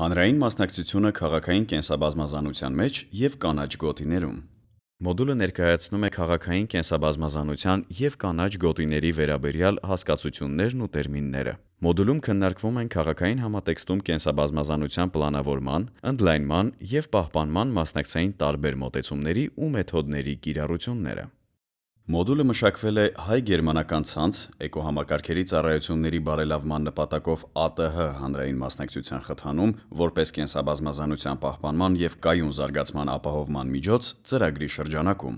Հանրային մասնակցությունը քաղաքային կենսաբազմազանության մեջ եւ կանաչ գոտիներում։ Մոդուլը ներկայացնում է քաղաքային կենսաբազմազանության եւ կանաչ գոտիների վերաբերյալ հասկացություններն ու տերմինները։ Մոդուլում քննարկվում են քաղաքային համատեքստում կենսաբազմազանության պլանավորման, ընդլայնման եւ պահպանման մասնակցային տարբեր մոտեցումների ու մեթոդների կիրառությունները։ Մոդուլը մշակվել է հայ-գերմանական ցանց էկոհամակարգերի ծառայությունների բարելավման նպատակով ԱՏՀ հանրային մասնակցության խթանում որպես կենսաբազմազանության պահպանման եւ կայուն զարգացման ապահովման միջոց ծրագրի շրջանակում։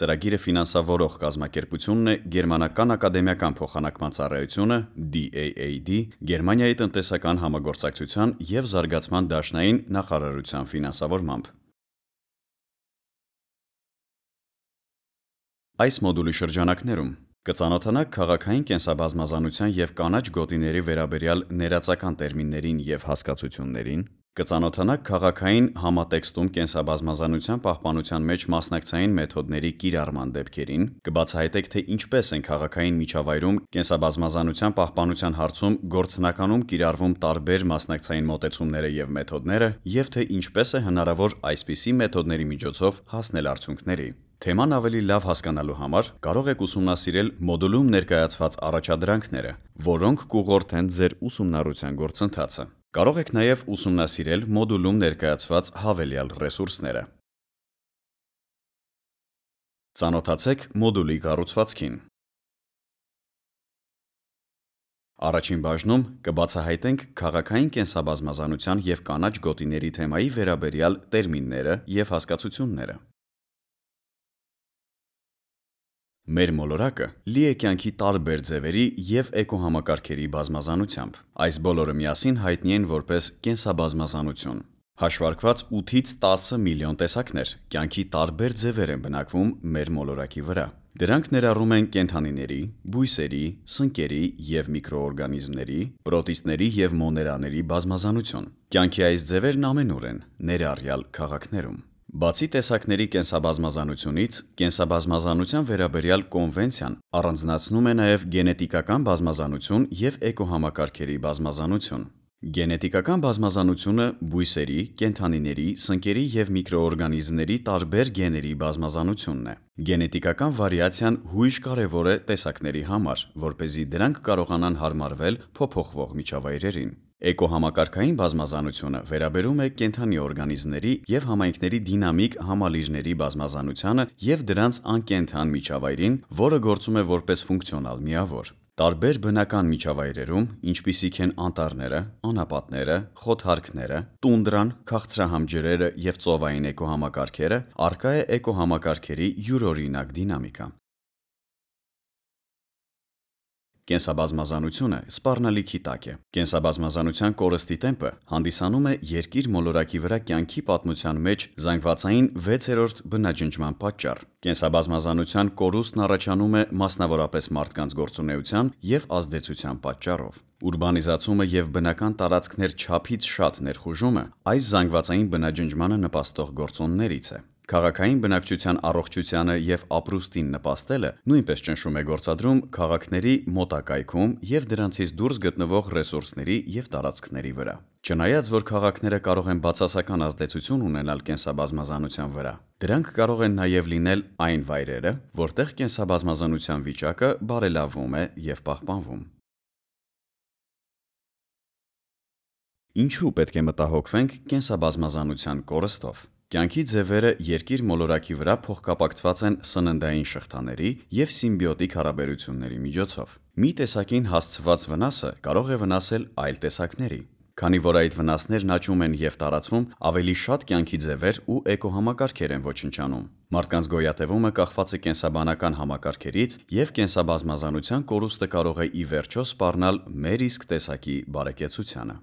Ծրագիրը ֆինանսավորող կազմակերպությունն է Գերմանական ակադեմիական փոխանակման ծառայությունը DAAD, Գերմանիայի տնտեսական համագործակցության եւ զարգացման դաշնային նախարարության ֆինանսավորմամբ։ Այս մոդուլի շրջանակներում կծանոթանաք քաղաքային կենսաբազմազանության եւ կանաչ գոտիների վերաբերյալ ներածական տերմիններին եւ հասկացություններին, կծանոթանաք քաղաքային համատեքստում կենսաբազմազանության պահպանության մեջ մասնակցային մեթոդների կիրառման դեպքերին, կբացահայտեք թե ինչպես են քաղաքային միջավայրում կենսաբազմազանության պահպանության հարցում գործնականում կիրառվում տարբեր մասնակցային մոտեցումները եւ մեթոդները, եւ թե ինչպես է հնարավոր այսպիսի մեթոդների միջոցով հասնել արդյունքների։ Թեման ավելի լավ հասկանալու համար կարող եք ուսումնասիրել մոդուլում ներկայացված առաջադրանքները, որոնք կուղորդեն ձեր ուսումնառության գործընթացը։ Կարող եք նաև ուսումնասիրել մոդուլում ներկայացված հավելյալ ռեսուրսները։ Ծանոթացեք մոդուլի կառուցվածքին։ Առաջին բաժնում կբացահայտենք քաղաքային կենսաբազմազանության եւ կանաչ գոտիների թեմայի վերաբերյալ տերմինները եւ հասկացությունները։ Մեր մոլորակը լի է կյանքի տարբեր ձևերի եւ էկոհամակարգերի բազմազանությամբ։ Այս բոլորը միասին հայտնի են որպես կենսաբազմազանություն։ Հաշվարկված 8-ից 10 միլիոն տեսակներ կյանքի տարբեր ձևեր են բնակվում մեր մոլորակի վրա։ Դրանք ներառում են կենդանիների, բույսերի, սնկերի եւ միկրոօրգանիզմների, պրոտիստների եւ մոներաների բազմազանություն։ Կյանքի այս ձևերն ամենուր են, ներառյալ քաղաքներում։ Բացի տեսակների կենսաբազմազանությունից, կենսաբազմազանության վերաբերյալ կոնվենցիան առանձնացնում է նաև գենետիկական բազմազանություն եւ էկոհամակարգերի բազմազանություն։ Գենետիկական բազմազանությունը բույսերի, կենդանիների, սնկերի եւ միկրոօրգանիզմների տարբեր գեների բազմազանությունն է։ Գենետիկական վարիացիան հույժ կարևոր է տեսակների համար, որ เป զի դրանք կարողանան հարմարվել փոփոխվող միջավայրերին։ Էկոհամակարգային բազմազանությունը վերաբերում է կենդանի օրգանիզմների եւ համայնքների դինամիկ համալիրների բազմազանությանը եւ դրանց անկենթան միջավայրին, որը գործում է որպես ֆունկցիոնալ միավոր։ Տարբեր բնական միջավայրերում, ինչպիսիք են անտառները, անապատները, խոթարքները, տունդրան, քաղցրահամ ջրերը և ծովային էկոհամակարգերը, առկա է էկոհամակարգերի յուրօրինակ դինամիկա։ Կենսաբազմազանությունը սպառնալիքի տակ է։ Կենսաբազմազանության կորստի տեմպը հանդիսանում է երկիր մոլորակի վրա կյանքի պատմության մեջ զանգվածային 6-րդ բնաջնջման պատճառ։ Կենսաբազմազանության կորուստն առաջանում է մասնավորապես մարդկանց գործունեության եւ ազդեցության պատճառով։ Ուրբանիզացումը եւ բնական տարածքներ չափից շատ ներխուժումը այս զանգվածային բնաջնջմանը նպաստող գործոններից է։ Քաղաքային բնակչության առողջությանը եւ ապրուստին նպաստելը նույնպես ճնշում է գործադրում քաղաքների մոտակայքում եւ դրանցից դուրս գտնվող ռեսուրսների եւ տարածքների վրա։ Չնայած որ քաղաքները կարող են բացասական ազդեցություն ունենալ կենսաբազմազանության վրա, դրանք կարող են նաև լինել այն վայրերը, որտեղ կենսաբազմազանության վիճակը բարելավում է եւ պահպանվում։ Ինչու պետք է մտահոգվենք կենսաբազմազանության կորստով։ Կյանքի ձևերը երկիր մոլորակի վրա փոխկապակցված են սննդային շղթաների եւ սիմբիոտիկ հարաբերությունների միջոցով։ Մի տեսակին հասցված վնասը կարող է վնասել այլ տեսակների։ Քանի որ այդ վնասներն աճում են եւ տարածվում, ավելի շատ կյանքի ձևեր ու էկոհամակարգեր են ոչնչանում։ Մարդկանց գոյատևումը կախված է կենսաբանական համակարգերից եւ կենսաբազմազանության կորուստը կարող է ի վերջո սպառնալ մեր իսկ տեսակի բարեկեցությանը։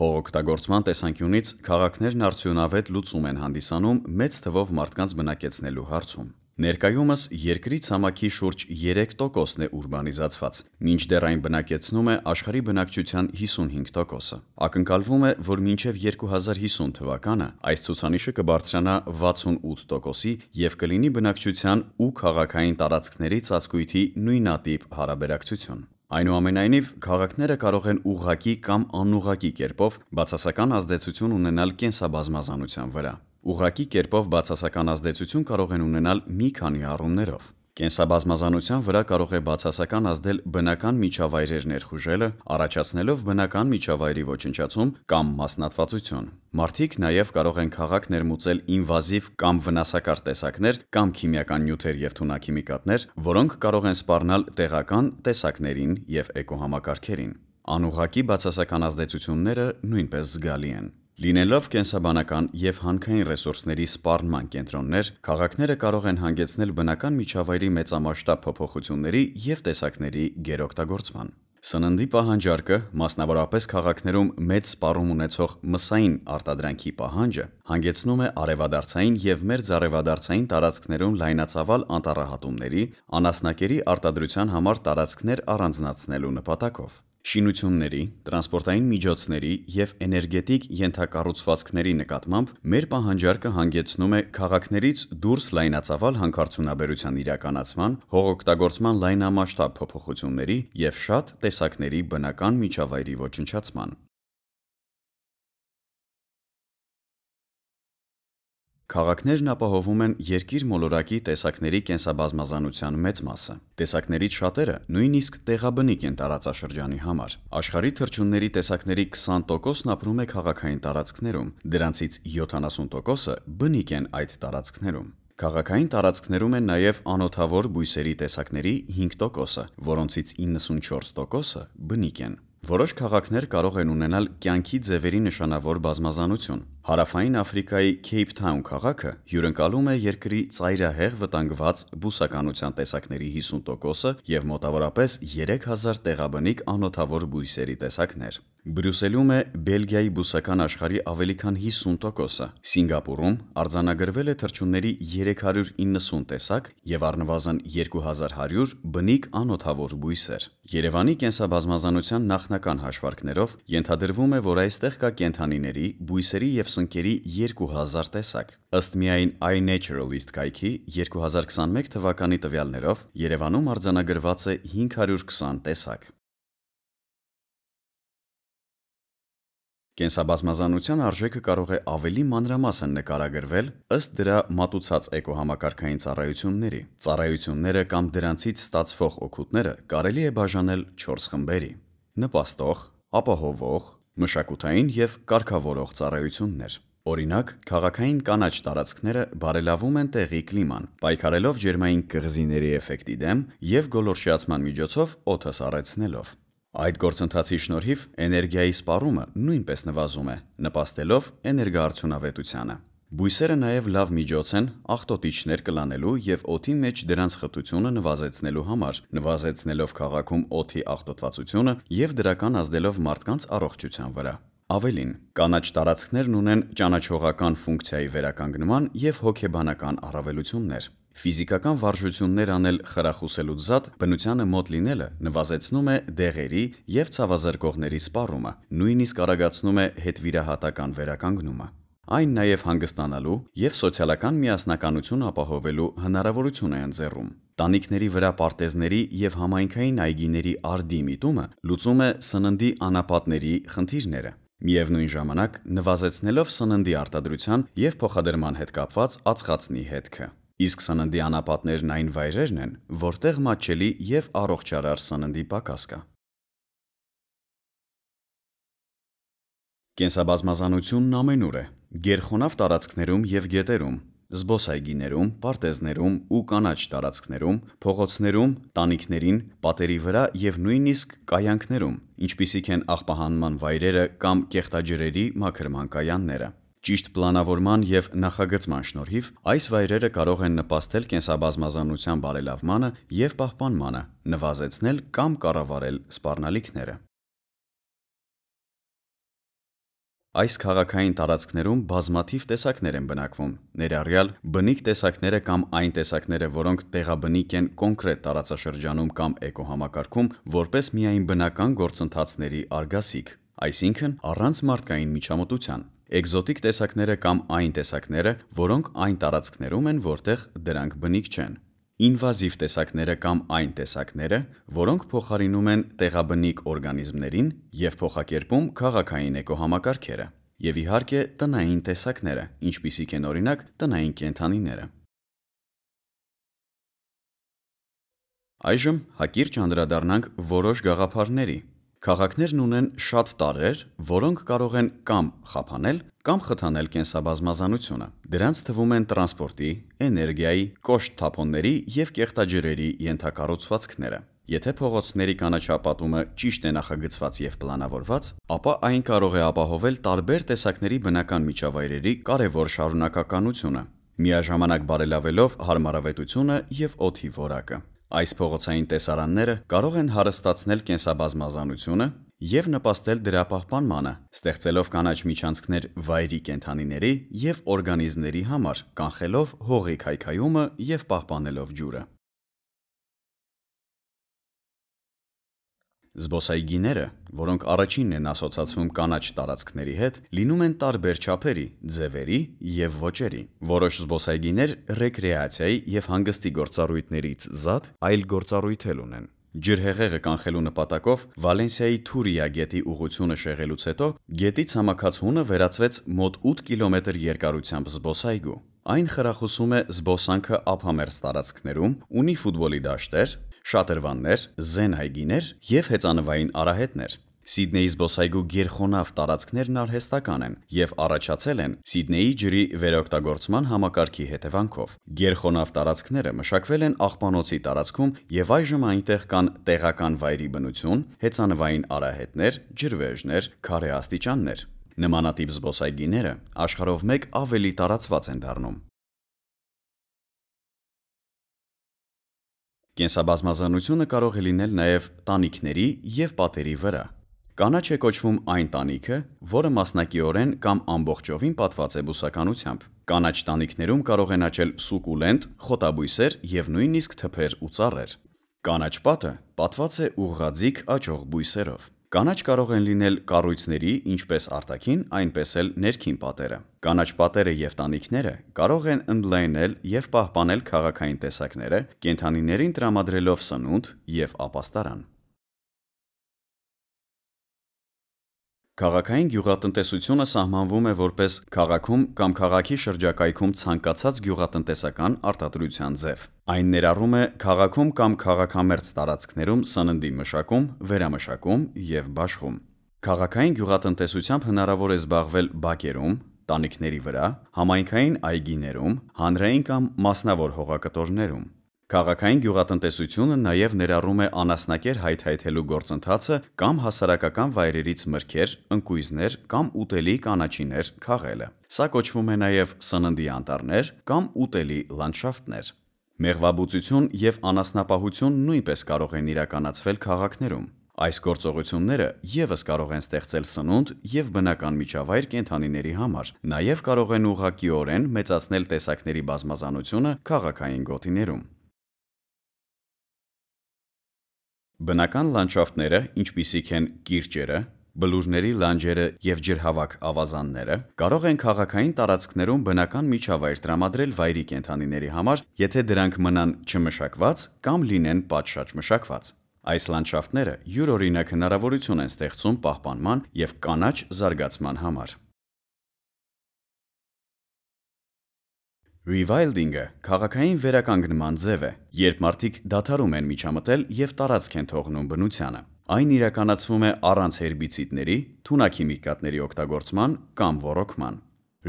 Հողօգտագործման տեսանկյունից քաղաքներն արդյունավետ լուծում են հանդիսանում մեծ թվով մարդկանց բնակեցնելու հարցում։ Ներկայումս երկրի ցամաքի շուրջ 3%-ն է ուրբանիզացված, մինչդեռ այն բնակեցնում է աշխարհի բնակչության 55%-ը։ Ակնկալվում է, որ մինչև 2050 թվականը այս ցուցանիշը կբարձրանա 68%-ի եւ կլինի բնակչության ու քաղաքային տարածքների ծածկույթի նույնատիպ հարաբերակցություն։ Այնուամենայնիվ, քաղաքները կարող են ուղղակի կամ անուղղակի կերպով բացասական ազդեցություն ունենալ կենսաբազմազանության վրա։ Ուղղակի կերպով բացասական ազդեցություն կարող են ունենալ մի քանի առումներով։ Կենսաբազմազանության վրա կարող է բացասական ազդել բնական միջավայրեր ներխուժելը, առաջացնելով բնական միջավայրի ոչնչացում կամ մասնատվածություն։ Մարդիկ նաև կարող են քաղաք ներմուծել ինվազիվ կամ վնասակար տեսակներ կամ քիմիական նյութեր եւ թունաքիմիկատներ, որոնք կարող են սպառնալ տեղական տեսակներին եւ էկոհամակարգերին։ Անուղակի բացասական ազդեցությունները նույնպես զգալի են։ Լինելով կենսաբանական եւ հանքային ռեսուրսների սպառման կենտրոններ, քաղաքները կարող են հանգեցնել բնական միջավայրի մեծամասշտաբ փոփոխությունների եւ տեսակների գերօգտագործման։ Սննդի պահանջարկը, մասնավորապես քաղաքներում մեծ սպառում ունեցող մսային արտադրանքի պահանջը, հանգեցնում է արևադարձային եւ մերձարևադարձային տարածքներում լայնացավալ անտառահատումների, անասնակերի արտադրության համար տարածքներ առանձնացնելու նպատակով շինությունների, տրանսպորտային միջոցների եւ էներգետիկ ենթակառուցվածքների նկատմամբ մեր պահանջարկը հանգեցնում է քաղաքներից դուրս լայնածավալ հանքարդյունաբերության իրականացման, հողօգտագործման լայնամասշտաբ փոփոխությունների եւ շատ տեսակների բնական միջավայրի ոչնչացման։ Քաղաքներն ապահովում են երկիր մոլորակի տեսակների կենսաբազմազանության մեծ մասը։ Տեսակներից շատերը նույնիսկ տեղաբնիկ են տարածաշրջանի համար։ Աշխարհի թռչունների տեսակների 20%-ն ապրում է քաղաքային տարածքներում, դրանցից 70%-ը բնիկ են այդ տարածքներում։ Քաղաքային տարածքներում են նաև անոթավոր բույսերի տեսակների 5%-ը, որոնցից 94%-ը բնիկ են։ Որոշ քաղաքներ կարող են ունենալ կյանքի ձևերի նշանավոր բազմազանություն։ Հարավային Աֆրիկայի Քեյփ Թաուն քաղաքը հյուրընկալում է երկրի ծայրահեղ վտանգված բուսականության տեսակների 50%-ը եւ մոտավորապես 3000 տեղաբնիկ անոթավոր բույսերի տեսակներ։ Բրյուսելում է Բելգիայի բուսական աշխարհի ավելի քան 50%-ը։ Սինգապուրում արձանագրվել է թռչունների 390 տեսակ եւ առնվազն 2100 բնիկ անոթավոր բույսեր։ Երևանի կենսաբազմազանության նախնական հաշվարկներով ենթադրվում է, որ այստեղ կա կենթանիների, բույսերի եւ սնկերի 2000 տեսակ։ Ըստ միայն iNaturalist կայքի 2021 թվականի տվյալներով Երևանում արձանագրված է 520 տեսակ։ Կենսաբազմազանության արժեքը կարող է ավելի մանրամասն նկարագրվել ըստ դրա մատուցած էկոհամակարգային ծառայությունների։ Ծառայությունները կամ դրանցից ստացվող օգուտները կարելի է բաժանել 4 խմբերի. նպաստող, ապահովող, մշակութային եւ կարգավորող ծառայություններ։ Օրինակ, քաղաքային կանաչ տարածքները բարելավում են տեղի կլիման, պայքարելով ջերմային կղզիների էֆեկտի դեմ եւ գոլորշիացման միջոցով օդը սառեցնելով։ Այդ գործընթացի շնորհիվ էներգիայի սպառումը նույնպես նվազում է, նպաստելով էներգաարդյունավետությանը։ Բույսերը նաև լավ միջոց են աղտոտիչներ կլանելու եւ օդի մեջ դրանց խտությունը նվազեցնելու համար, նվազեցնելով քաղաքում օդի աղտոտվածությունը եւ դրական ազդելով մարդկանց առողջության վրա։ Ավելին, կանաչ տարածքներն ունեն ճանաչողական ֆունկցիայի վերականգնման եւ հոգեբանական առավելություններ։ Ֆիզիկական վարժություններ անել խրախուսելուց զատ բնությանը մոտ լինելը նվազեցնում է դեղերի եւ ցավազրկողների սպառումը, նույնիսկ արագացնում է հետվիրահատական վերականգնումը։ Այն նաև հանգստանալու եւ սոցիալական միասնականություն ապահովելու հնարավորություն է ընձեռում։ Տանիքների վրա պարտեզների եւ համայնքային այգիների արդի միտումը լուծում է սննդի անապատների խնդիրները։ Միևնույն ժամանակ նվազեցնելով սննդի արտադրության եւ փոխադրման հետ կապված ածխածնի հետքը։ Իսկ սննդի անապատներն այն վայրերն են, որտեղ մաչելի եւ առողջարար սննդի պակաս կա։ Կենսաբազմազանությունն ամենուր է՝ գերխոնավ տարածքներում եւ գետերում, զբոսայգիներում, պարտեզներում ու կանաչ տարածքներում, փողոցներում, տանիքներին, պատերի վրա եւ նույնիսկ կայանքներում, ինչպիսիք են աղբահանման վայրերը կամ կեղտաջրերի մաքրման կայանները։ Ճիշտ պլանավորման եւ նախագծման շնորհիվ այս վայրերը կարող են նպաստել կենսաբազմազանության բարելավմանը եւ պահպանմանը, նվազեցնել կամ կառավարել սպառնալիքները։ Այս քաղաքային տարածքներում բազմաթիվ տեսակներ են բնակվում, ներառյալ բնիկ տեսակները կամ այն տեսակները, որոնք տեղաբնիկ են կոնկրետ տարածաշրջանում կամ էկոհամակարգում, որպես միայն բնական գործընթացների արգասիք, այսինքն առանց մարդկային միջամտության։ Էկզոտիկ տեսակները կամ այն տեսակները, որոնք այն տարածքներում են, որտեղ դրանք բնիկ չեն։ Ինվազիվ տեսակները կամ այն տեսակները, որոնք փոխարինում են տեղաբնիկ օրգանիզմներին եւ փոխակերպում քաղաքային էկոհամակարգերը։ Եվ իհարկե տնային տեսակները, ինչպիսիք են օրինակ տնային կենդանիները։ Այժմ հակիրճ անդրադառնանք որոշ գաղափարների, Քաղաքներն ունեն շատ տարրեր, որոնք կարող են կամ խափանել, կամ խթանել կենսաբազմազանությունը։ Դրանց թվում են տրանսպորտի, էներգիայի, կոշտ թափոնների եւ կեղտաջրերի ենթակառուցվածքները։ Եթե փողոցների կանաչապատումը ճիշտ է նախագծված եւ պլանավորված, ապա այն կարող է ապահովել տարբեր տեսակների բնական միջավայրերի կարևոր շարունակականությունը, միաժամանակ բարելավելով հարմարավետությունը եւ օթի որակը։ Այս փողոցային տեսարանները կարող են հարստացնել կենսաբազմազանությունը եւ նպաստել դրա պահպանմանը, ստեղծելով կանաչ միջանցքներ վայրի կենթանիների եւ օրգանիզմների համար, կանխելով հողի քայքայումը եւ պահպանելով ջուրը։ Զբոսայգիները, որոնք առաջինն են ասոցացվում կանաչ տարածքների հետ, լինում են տարբեր չափերի, ձևերի եւ ոճերի։ Որոշ զբոսայգիներ ռեկրեացիայի եւ հանգստի գործառույթներից զատ այլ գործառույթել ունեն։ Ջրհեղեղը կանխելու նպատակով Վալենսիայի Թուրիա գետի ուղությունը շեղելուց հետո գետից համակացունը վերածվեց մոտ 8 կիլոմետր երկարությամբ զբոսայգու։ Այն խրախուսում է զբոսանքը ափամերձ տարածքներում, ունի ֆուտբոլի դաշտեր, շատրվաններ, զենհայգիներ եւ հեծանվային արահետներ։ Սիդնեի զբոսայգու գերխոնավ տարածքներն արհեստական են եւ առաջացել են Սիդնեի ջրի վերօգտագործման համակարգի հետևանքով։ Գերխոնավ տարածքները մշակվել են աղբանոցի տարածքում եւ այժմ այնտեղ կան տեղական վայրի բնություն, հեծանվային արահետներ, ջրվեժներ, քարե աստիճաններ։ Նմանատիպ զբոսայգիները աշխարհով մեկ ավելի տարածված են դառնում։ Կենսաբազմազանությունը կարող է լինել նաև տանիքների եւ պատերի վրա։ Կանաչ է կոչվում այն տանիքը, որը մասնակիորեն կամ ամբողջովին պատված է բուսականությամբ։ Կանաչ տանիքներում կարող են աճել սուկուլենտ, խոտաբույսեր եւ նույնիսկ թփեր ու ծառեր։ Կանաչ պատը պատված է ուղղաձիգ աճող բույսերով։ Կանաչ կարող են լինել կառույցների, ինչպես արտաքին, այնպես էլ ներքին պատերը։ Կանաչ պատերը եւ տանիքները կարող են ընդլայնել եւ պահպանել քաղաքային տեսակները, կենթանիներին տրամադրելով սնունդ եւ ապաստարան։ Քաղաքային գյուղատնտեսությունը սահմանվում է որպես քաղաքում կամ քաղաքի շրջակայքում ցանկացած գյուղատնտեսական արտադրության ձև։ Այն ներառում է քաղաքում կամ քաղաքամերձ տարածքներում սննդի մշակում, վերամշակում եւ բաշխում։ Քաղաքային գյուղատնտեսությամբ հնարավոր է զբաղվել բակերում, տանիքների վրա, համայնքային այգիներում, հանրային կամ մասնավոր հողակտորներում։ Քաղաքային գյուղատնտեսությունը նաև ներառում է անասնակեր հայթայթելու գործընթացը կամ հասարակական վայրերից մրգեր, ընկույզներ կամ ուտելի կանաչիներ քաղելը։ Սա կոչվում է նաև սննդի անտառներ կամ ուտելի լանդշաֆտներ։ Մեղվաբուծություն եւ անասնապահություն նույնպես կարող են իրականացվել քաղաքներում։ Այս գործողությունները եւս կարող են ստեղծել սնունդ եւ բնական միջավայր կենթանիների համար, նաեւ կարող են ուղղակիորեն մեծացնել տեսակների բազմազանությունը քաղաքային գոտիներում։ Բնական լանդշաֆտները, ինչպիսիք են կիրճերը, բլուրների լանջերը եւ ջրհավաք ավազանները, կարող են քաղաքային տարածքներում բնական միջավայր տրամադրել վայրի կենթանիների համար, եթե դրանք մնան չմշակված կամ լինեն պատշաճ մշակված։ Այս լանդշաֆտները յուրօրինակ հնարավորություն են ստեղծում պահպանման եւ կանաչ զարգացման համար։ Rewilding-ը քաղաքային վերականգնման ձև է, երբ մարդիկ դադարում են միջամտել եւ տարածք են թողնում բնությանը։ Այն իրականացվում է առանց հերբիցիդների, թունաքիմիկատների օգտագործման կամ ոռոգման։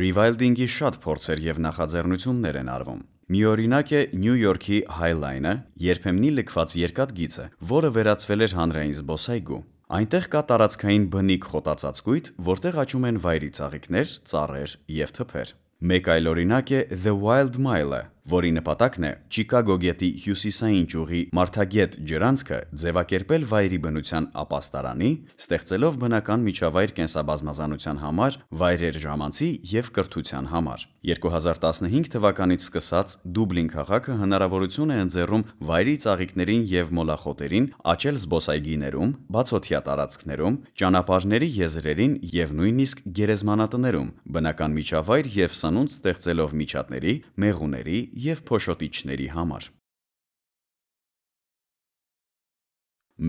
Rewilding-ի շատ փորձեր եւ նախաձեռնություններ են արվում։ Մի օրինակ է Նյու Յորքի Highline-ը, երբեմնի լքված երկաթ գիծը, որը վերածվել էր հանրային զբոսայգու։ Այնտեղ կա տարածքային բնիկ խոտածածկույթ, որտեղ աճում են վայրի ծաղիկներ, ծառեր եւ թփեր։ Make Ailorinake the Wild Mile. որի նպատակն է Չիկագո գետի հյուսիսային ճյուղի Մարթագետ ջրանցքը ձևակերպել վայրի բնության ապաստարանի, ստեղծելով բնական միջավայր կենսաբազմազանության համար, վայրեր ժամանցի եւ կրթության համար։ 2015 թվականից սկսած Դուբլին քաղաքը հնարավորություն է ընձեռում վայրի ծաղիկներին եւ մոլախոտերին աճել զբոսայգիներում, բացօթյա տարածքներում, ճանապարհների եզրերին եւ նույնիսկ գերեզմանատներում, բնական միջավայր եւ սնունդ ստեղծելով միջատների, մեղուների և փոշոտիչների համար։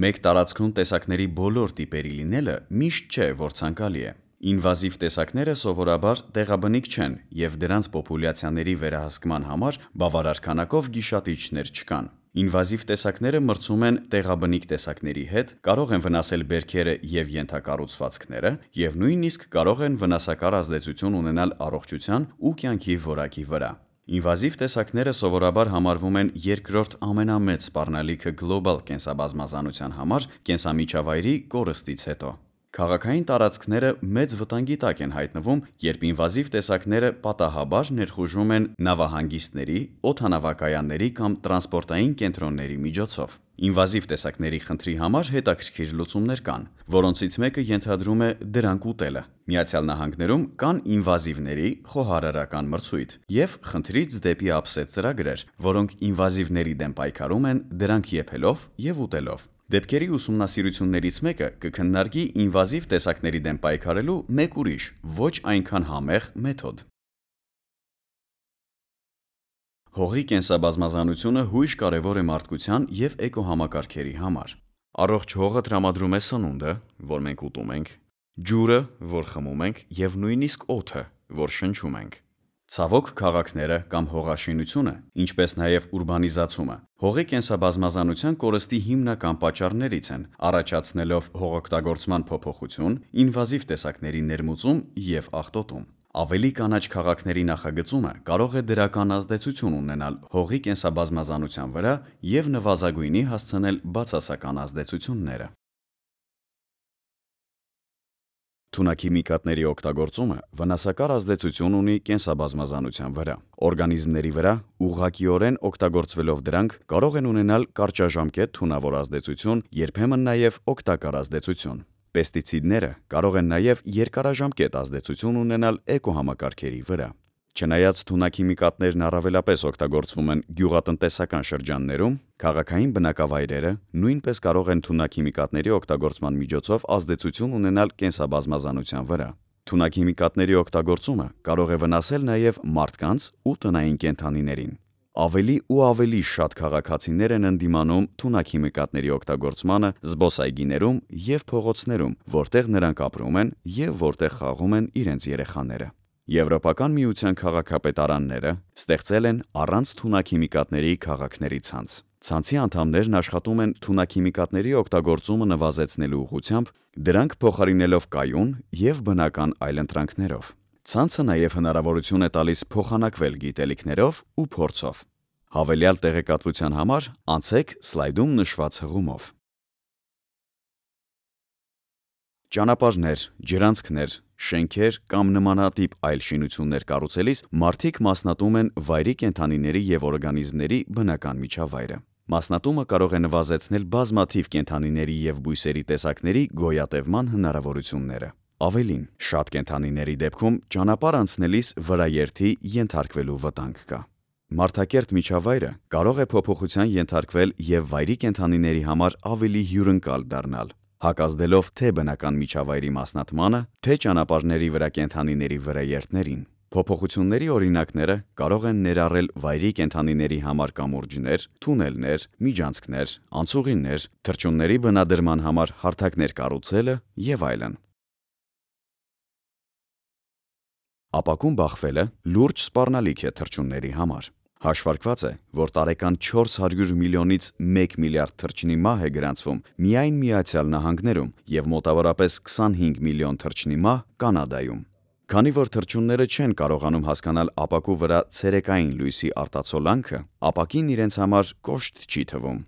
Մեկ տարածքում տեսակների բոլոր տիպերի լինելը միշտ չէ, որ ցանկալի է։ Ինվազիվ տեսակները սովորաբար տեղաբնիկ չեն եւ դրանց պոպուլյացիաների վերահսկման համար բավարար քանակով գիշատիչներ չկան։ Ինվազիվ տեսակները մրցում են տեղաբնիկ տեսակների հետ, կարող են վնասել բերքերը եւ յենթակառուցվածքները եւ նույնիսկ կարող են վնասակար ազդեցություն ունենալ առողջության ու կյանքի որակի վրա։ Ինվազիվ տեսակները սովորաբար համարվում են երկրորդ ամենամեծ սպառնալիքը գլոբալ կենսաբազմազանության համար կենսամիջավայրի կորստից հետո։ Քաղաքային տարածքները մեծ վտանգի տակ են հայտնվում, երբ ինվազիվ տեսակները պատահաբար ներխուժում են նավահանգիստների, օթանավակայանների կամ տրանսպորտային կենտրոնների միջոցով։ Ինվազիվ տեսակների խնդրի համար հետաքրքիր լուծումներ կան, որոնցից մեկը ենթադրում է դրանք ուտելը։ Միացյալ Նահանգներում կան ինվազիվների խոհարարական մրցույթ եւ խնդրից դեպի ափսետ ծրագրեր, որոնք ինվազիվների դեմ պայքարում են դրանք եփելով եւ ուտելով։ Դեպքերի ուսումնասիրություններից մեկը կքննարկի ինվազիվ տեսակների դեմ պայքարելու մեկ ուրիշ, ոչ այնքան համեղ մեթոդ։ Հողի կենսաբազմազանությունը հույժ կարևոր է մարդկության եւ էկոհամակարգերի համար։ Առողջ հողը տրամադրում է սնունդը, որ մենք ուտում ենք, ջուրը, որ խմում ենք, եւ նույնիսկ օդը, որ շնչում ենք։ Ցավոք քաղաքները կամ հողաշինությունը, ինչպես նաև ուրբանիզացումը, հողի կենսաբազմազանության կորստի հիմնական պատճառներից են, առաջացնելով հողօգտագործման փոփոխություն, ինվազիվ տեսակների ներմուծում եւ ախտոտում։ Ավելի կանաչ քաղաքների նախագծումը կարող է դրական ազդեցություն ունենալ հողի կենսաբազմազանության վրա եւ նվազագույնի հասցնել բացասական ազդեցությունները։ Թունաքի միկատների օգտագործումը վնասակար ազդեցություն ունի կենսաբազմազանության վրա։ Օրգանիզմների վրա ուղղակիորեն օգտագործվելով դրանք կարող են ունենալ կարճաժամկետ թունավոր ազդեցություն, երբեմն նաև օգտակար ազդեցություն։ Պեստիցիդները կարող են նաև երկարաժամկետ ազդեցություն ունենալ էկոհամակարգերի վրա։ Չնայած թունակի միկատներն առավելապես օգտագործվում են գյուղատնտեսական շրջաններում, քաղաքային բնակավայրերը նույնպես կարող են թունակի միկատների օգտագործման միջոցով ազդեցություն ունենալ կենսաբազմազանության վրա։ Թունակի միկատների օգտագործումը կարող է վնասել նաև մարդկանց ու տնային կենդանիներին։ Ավելի ու ավելի շատ քաղաքացիներ են ընդդիմանում թունակի միկատների օգտագործմանը զբոսայգիներում եւ փողոցներում, որտեղ նրանք ապրում են եւ որտեղ խաղում են իրենց երեխաները։ Եվրոպական միության քաղաքապետարանները ստեղծել են առանց թունաքիմիկատների քաղաքների ցանց։ Ցանցի անդամներն աշխատում են թունաքիմիկատների օգտագործումը նվազեցնելու ուղղությամբ, դրանք փոխարինելով կայուն եւ բնական այլընտրանքներով։ Ցանցը նաեւ հնարավորություն է տալիս փոխանակվել գիտելիքներով ու փորձով։ Հավելյալ տեղեկատվության համար անցեք սլայդում նշված հղումով։ Ճանապարհներ, ջրանցքներ, շենքեր կամ նմանատիպ այլ շինություններ կառուցելիս մարդիկ մասնատում են վայրի կենդանիների եւ օրգանիզմների բնական միջավայրը։ Մասնատումը կարող է նվազեցնել բազմաթիվ կենդանիների եւ բույսերի տեսակների գոյատևման հնարավորությունները։ Ավելին, շատ կենդանիների դեպքում ճանապարհ անցնելիս վրաերթի ենթարկվելու վտանգ կա։ Մարտակերտ միջավայրը կարող է փոփոխության ենթարկվել եւ վայրի կենդանիների համար ավելի հյուրընկալ դառնալ, հակազդելով թե բնական միջավայրի մասնատմանը, թե ճանապարհների վրա կենթանիների վրայերթներին։ Փոփոխությունների օրինակները կարող են ներառել վայրի կենդանիների համար կամուրջներ, թունելներ, միջանցքներ, անցուղիներ, թռչունների բնադրման համար հարթակներ կառուցելը եւ այլն։ Ապակում բախվելը լուրջ սպառնալիք է թռչունների համար։ Հաշվարկված է, որ տարեկան 400 միլիոնից 1 միլիարդ թռչնի մահ է գրանցվում միայն Միացյալ Նահանգներում եւ մոտավորապես 25 միլիոն թռչնի մահ Կանադայում։ Քանի որ թռչունները չեն կարողանում հասկանալ ապակու վրա ցերեկային լույսի արտացոլանքը, ապակին իրենց համար կոշտ չի թվում։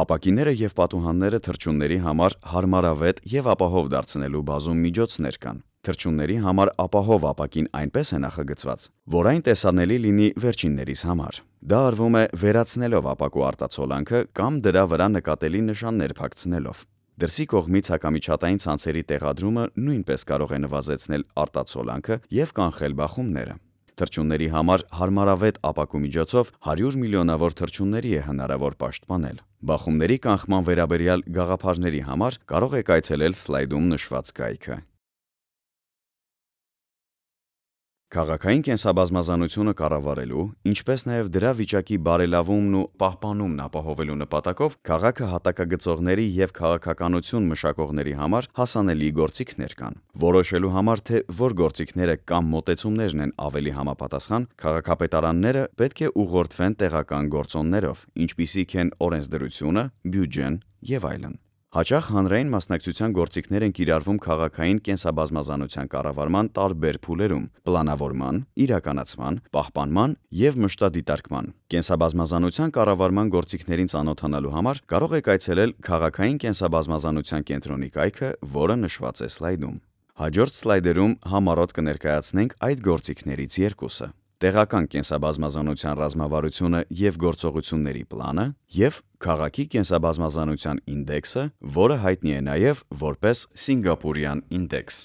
Ապակիները եւ պատուհանները թռչունների համար հարմարավետ եւ ապահով դարձնելու բազում միջոցներ կան թրջունների համար ապահով ապակին այնպես է նախագծված, որ այն տեսանելի լինի վերջիններիս համար։ Դա արվում է վերացնելով ապակու արտացոլանքը կամ դրա վրա նկատելի նշաններ փակցնելով։ Դրսի կողմից հակամիջատային ցանցերի տեղադրումը նույնպես կարող է նվազեցնել արտացոլանքը եւ կանխել բախումները։ Թրջունների համար հարմարավետ ապակու միջոցով 100 միլիոնավոր թրջունների է հնարավոր պաշտպանել։ Բախումների կանխման վերաբերյալ գաղափարների համար կարող եք այցելել սլայդում նշված կայքը։ Քաղաքային կենսաբազմազանությունը կառավարելու, ինչպես նաև դրա վիճակի բարելավումն ու պահպանումն ապահովելու նպատակով քաղաքը հատակագծողների եւ քաղաքականություն մշակողների համար հասանելի գործիքներ կան։ Որոշելու համար թե որ գործիքները կամ մոտեցումներն են ավելի համապատասխան, քաղաքապետարանները պետք է ուղղորդվեն տեղական գործոններով, ինչպիսիք են օրենսդրությունը, բյուջեն եւ այլն։ Հաճախ հանրային մասնակցության գործիքներ են կիրառվում քաղաքային կենսաբազմազանության կառավարման տարբեր փուլերում՝ պլանավորման, իրականացման, պահպանման եւ մշտադիտարկման։ Կենսաբազմազանության կառավարման գործիքներին ծանոթանալու համար կարող եք այցելել Քաղաքային կենսաբազմազանության կենտրոնի կայքը, որը նշված է սլայդում։ Հաջորդ սլայդերում համառոտ կներկայացնենք այդ գործիքներից երկուսը տեղական կենսաբազմազանության ռազմավարությունը եւ գործողությունների պլանը եւ քաղաքի կենսաբազմազանության ինդեքսը, որը հայտնի է նաեւ որպես Սինգապուրյան ինդեքս։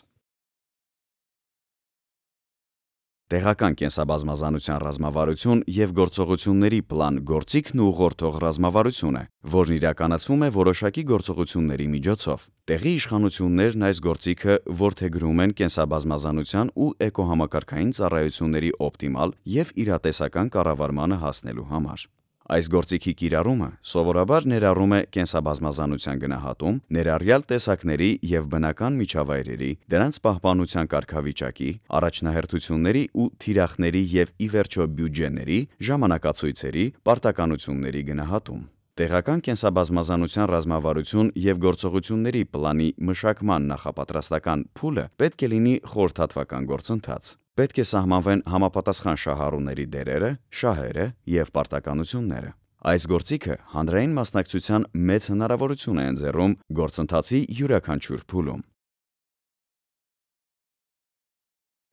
Տեղական կենսաբազմազանության ռազմավարություն և գործողությունների պլան գործիքն ու ուղղորդող ռազմավարություն է, որն իրականացվում է որոշակի գործողությունների միջոցով։ Տեղի իշխանություններն այս գործիքը որդեգրում են կենսաբազմազանության ու էկոհամակարգային ծառայությունների օպտիմալ և իրատեսական կառավարմանը հասնելու համար։ Այս գործիքի կիրառումը սովորաբար ներառում է կենսաբազմազանության գնահատում, ներառյալ տեսակների եւ բնական միջավայրերի, դրանց պահպանության կարգավիճակի, առաջնահերթությունների ու թիրախների եւ ի վերջո բյուջեների, ժամանակացույցերի, պարտականությունների գնահատում։ Տեղական կենսաբազմազանության ռազմավարություն եւ գործողությունների պլանի մշակման նախապատրաստական փուլը պետք է լինի խորհրդատվական գործընթաց պետք է սահմանվեն համապատասխան շահառուների դերերը, շահերը եւ պարտականությունները։ Այս գործիքը հանրային մասնակցության մեծ հնարավորություն է ընձեռում գործընթացի յուրաքանչյուր փուլում։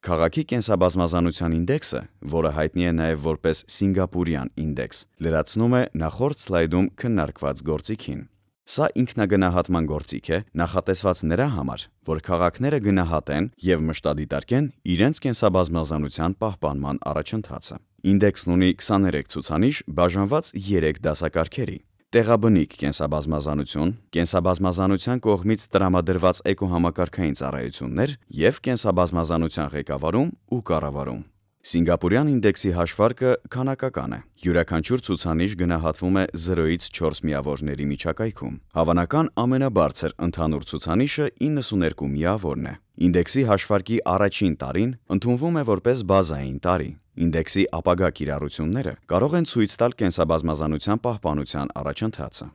Քաղաքի կենսաբազմազանության ինդեքսը, որը հայտնի է նաև որպես Սինգապուրյան ինդեքս, լրացնում է նախորդ սլայդում քննարկված գործիքին։ Սա ինքնագնահատման գործիք է, նախատեսված նրա համար, որ քաղաքները գնահատեն եւ մշտադիտարկեն իրենց կենսաբազմազանության պահպանման առաջընթացը։ Ինդեքսն ունի 23 ցուցանիշ, բաժանված 3 դասակարգերի՝ տեղաբնիկ կենսաբազմազանություն, կենսաբազմազանության կողմից տրամադրված էկոհամակարգային ծառայություններ եւ կենսաբազմազանության ղեկավարում ու կառավարում։ Սինգապուրյան ինդեքսի հաշվարկը քանակական է։ Յուրաքանչյուր ցուցանիշ գնահատվում է 0-ից 4 միավորների միջակայքում։ Հավանական ամենաբարձր ընդհանուր ցուցանիշը 92 միավորն է։ Ինդեքսի հաշվարկի առաջին տարին ընդունվում է որպես բազային տարի։ Ինդեքսի ապագա կիրառությունները կարող են ցույց տալ կենսաբազմազանության պահպանության առաջընթացը։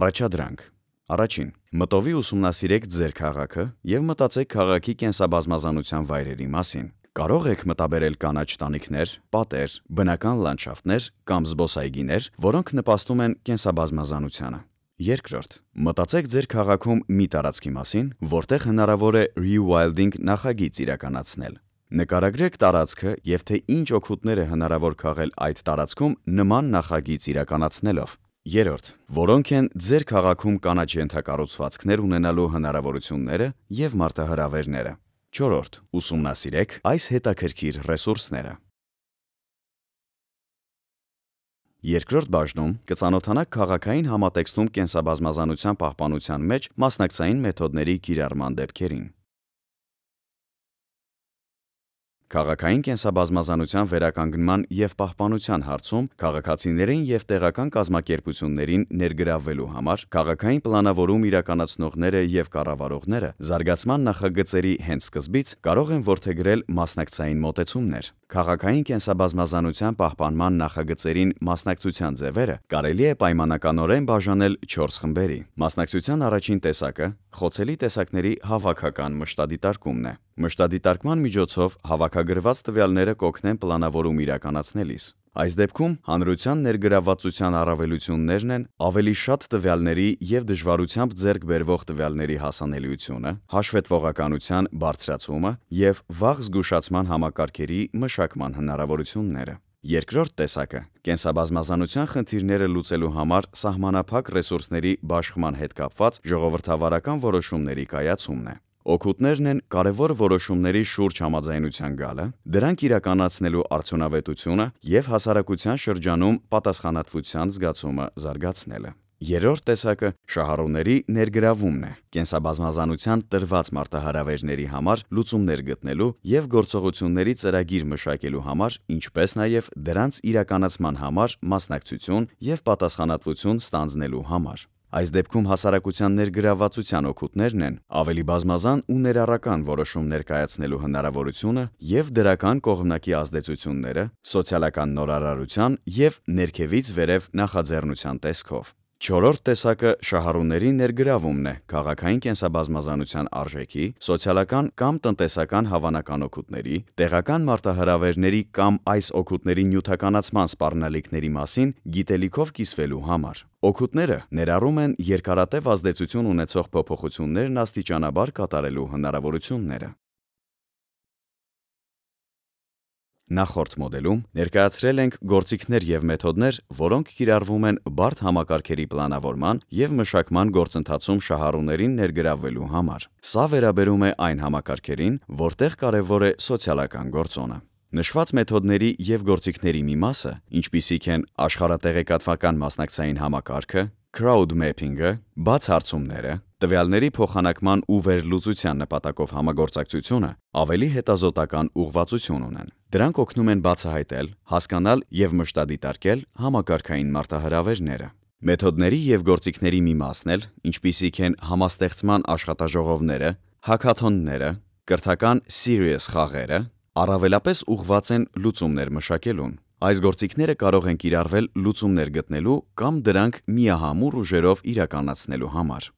Առաջադրանք Առաջին. Մտովի ուսումնասիրեք ձեր քաղաքը եւ մտածեք քաղաքի կենսաբազմազանության վայրերի մասին։ Կարող եք մտաբերել կանաչ տանիքներ, պատեր, բնական լանդշաֆտներ կամ զբոսայգիներ, որոնք նպաստում են կենսաբազմազանությանը։ Երկրորդ. Մտածեք ձեր քաղաքում մի տարածքի մասին, որտեղ հնարավոր է rewilding նախագիծ իրականացնել։ Նկարագրեք տարածքը եւ թե ինչ օգուտներ է հնարավոր քաղել այդ տարածքում նման նախագիծ իրականացնելով։ Երորդ, որոնք են ձեր քաղաքում կանաչ ենթակառուցվածքներ ունենալու հնարավորությունները եւ մարտահրավերները։ Չորրորդ, ուսումնասիրեք այս հետաքրքիր ռեսուրսները։ Երկրորդ բաժնում կցանոթանաք քաղաքային համատեքստում կենսաբազմազանության պահպանության մեջ մասնակցային մեթոդների կիրառման դեպքերին։ Քաղաքային կենսաբազմազանության վերականգնման եւ պահպանության հարցում քաղաքացիներին եւ տեղական կազմակերպություններին ներգրավվելու համար քաղաքային պլանավորում իրականացնողները եւ կառավարողները զարգացման նախագծերի հենց սկզբից կարող են որդեգրել մասնակցային մոտեցումներ։ Քաղաքային կենսաբազմազանության պահպանման նախագծերին մասնակցության ձևերը կարելի է պայմանականորեն բաժանել 4 խմբերի։ Մասնակցության առաջին տեսակը Խոցելի տեսակների հավաքական մշտադիտարկումն է։ Մշտադիտարկման միջոցով հավաքագրված տվյալները կօգնեն պլանավորում իրականացնելիս։ Այս դեպքում հանրության ներգրավվածության առավելություններն են ավելի շատ տվյալների եւ դժվարությամբ ձեռք բերվող տվյալների հասանելիությունը, հաշվետվողականության բարձրացումը եւ վաղ զգուշացման համակարգերի մշակման հնարավորությունները։ Երկրորդ տեսակը կենսաբազմազանության խնդիրները լուծելու համար սահմանափակ ռեսուրսների բաշխման հետ կապված ժողովրդավարական որոշումների կայացումն է։ Օգուտներն են կարևոր որոշումների շուրջ համաձայնության գալը, դրանք իրականացնելու արդյունավետությունը եւ հասարակության շրջանում պատասխանատվության զգացումը զարգացնելը։ Երրորդ տեսակը շահառուների ներգրավումն է։ Կենսաբազմազանության տրված մարտահարավերների համար լուծումներ գտնելու եւ գործողությունների ծրագիր մշակելու համար, ինչպես նաեւ դրանց իրականացման համար մասնակցություն եւ պատասխանատվություն ստանձնելու համար։ Այս դեպքում հասարակության ներգրավվածության օգուտներն են ավելի բազմազան ու ներառական որոշում ներկայացնելու հնարավորությունը եւ դրական կողմնակի ազդեցությունները սոցիալական նորարարության եւ ներքևից վերև նախաձեռնության տեսքով։ Չորրորդ տեսակը շահառուների ներգրավումն է քաղաքային կենսաբազմազանության արժեքի, սոցիալական կամ տնտեսական հավանական օգուտների, տեղական մարտահրավերների կամ այս օգուտների նյութականացման սպառնալիքների մասին գիտելիքով կիսվելու համար։ Օգուտները ներառում են երկարատև ազդեցություն ունեցող փոփոխություններն աստիճանաբար կատարելու հնարավորությունները։ Նախորդ մոդելում ներկայացրել ենք գործիքներ եւ մեթոդներ, որոնք կիրառվում են բարդ համակարգերի պլանավորման եւ մշակման գործընթացում շահառուներին ներգրավվելու համար։ Սա վերաբերում է այն համակարգերին, որտեղ կարևոր է սոցիալական գործոնը։ Նշված մեթոդների եւ գործիքների մի մասը, ինչպիսիք են աշխարհատեղեկատվական մասնակցային համակարգը, crowd mapping-ը, բաց հարցումները, տվյալների փոխանակման ու վերլուծության նպատակով համագործակցությունը ավելի հետազոտական ուղղվածություն ունեն։ Դրանք օգնում են բացահայտել, հասկանալ եւ մշտադիտարկել համակարգային մարտահրավերները։ Մեթոդների եւ գործիքների մի մասն էլ, ինչպիսիք են համաստեղծման աշխատաժողովները, հակաթոնները, կրթական serious խաղերը, առավելապես ուղղված են լուծումներ մշակելուն։ Այս գործիքները կարող են կիրառվել լուծումներ գտնելու կամ դրանք միահամուռ ուժերով իրականացնելու համար։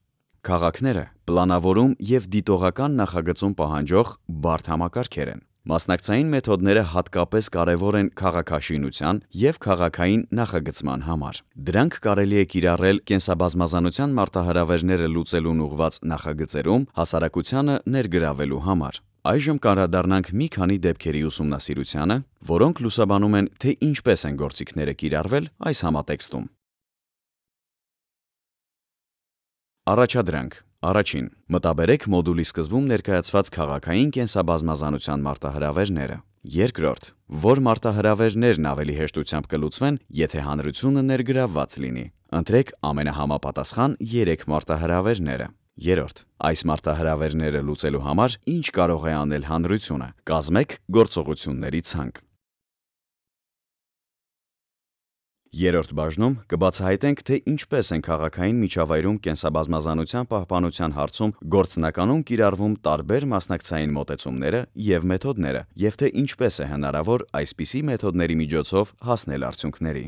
Քաղաքները պլանավորում և դիտողական նախագծում պահանջող բարդ համակարգեր են։ Մասնակցային մեթոդները հատկապես կարևոր են քաղաքաշինության և քաղաքային նախագծման համար։ Դրանք կարելի է կիրառել կենսաբազմազանության մարտահրավերները լուծելուն ուղղված նախագծերում հասարակությանը ներգրավելու համար։ Այժմ անդրադառնանք մի քանի դեպքերի ուսումնասիրությանը, որոնք լուսաբանում են, թե ինչպես են գործիքները կիրառվել այս համատեքստում։ Առաջադրանք. Առաջին. Մտաբերեք մոդուլի սկզբում ներկայացված քաղաքային կենսաբազմազանության մարտահրավերները։ Երկրորդ. Որ մարտահրավերներն ավելի հեշտությամբ կլուծվեն, եթե հանրությունը ներգրավված լինի։ Ընտրեք ամենահամապատասխան 3 մարտահրավերները։ Երորդ. Այս մարտահրավերները լուծելու համար ինչ կարող է անել հանրությունը։ Կազմեք գործողությունների ցանկ։ Երորդ բաժնում կբացահայտենք, թե ինչպես են քաղաքային միջավայրում կենսաբազմազանության պահպանության հարցում գործնականում կիրառվում տարբեր մասնակցային մոտեցումները եւ մեթոդները, եւ թե ինչպես է հնարավոր այսպիսի մեթոդների միջոցով հասնել արդյունքների։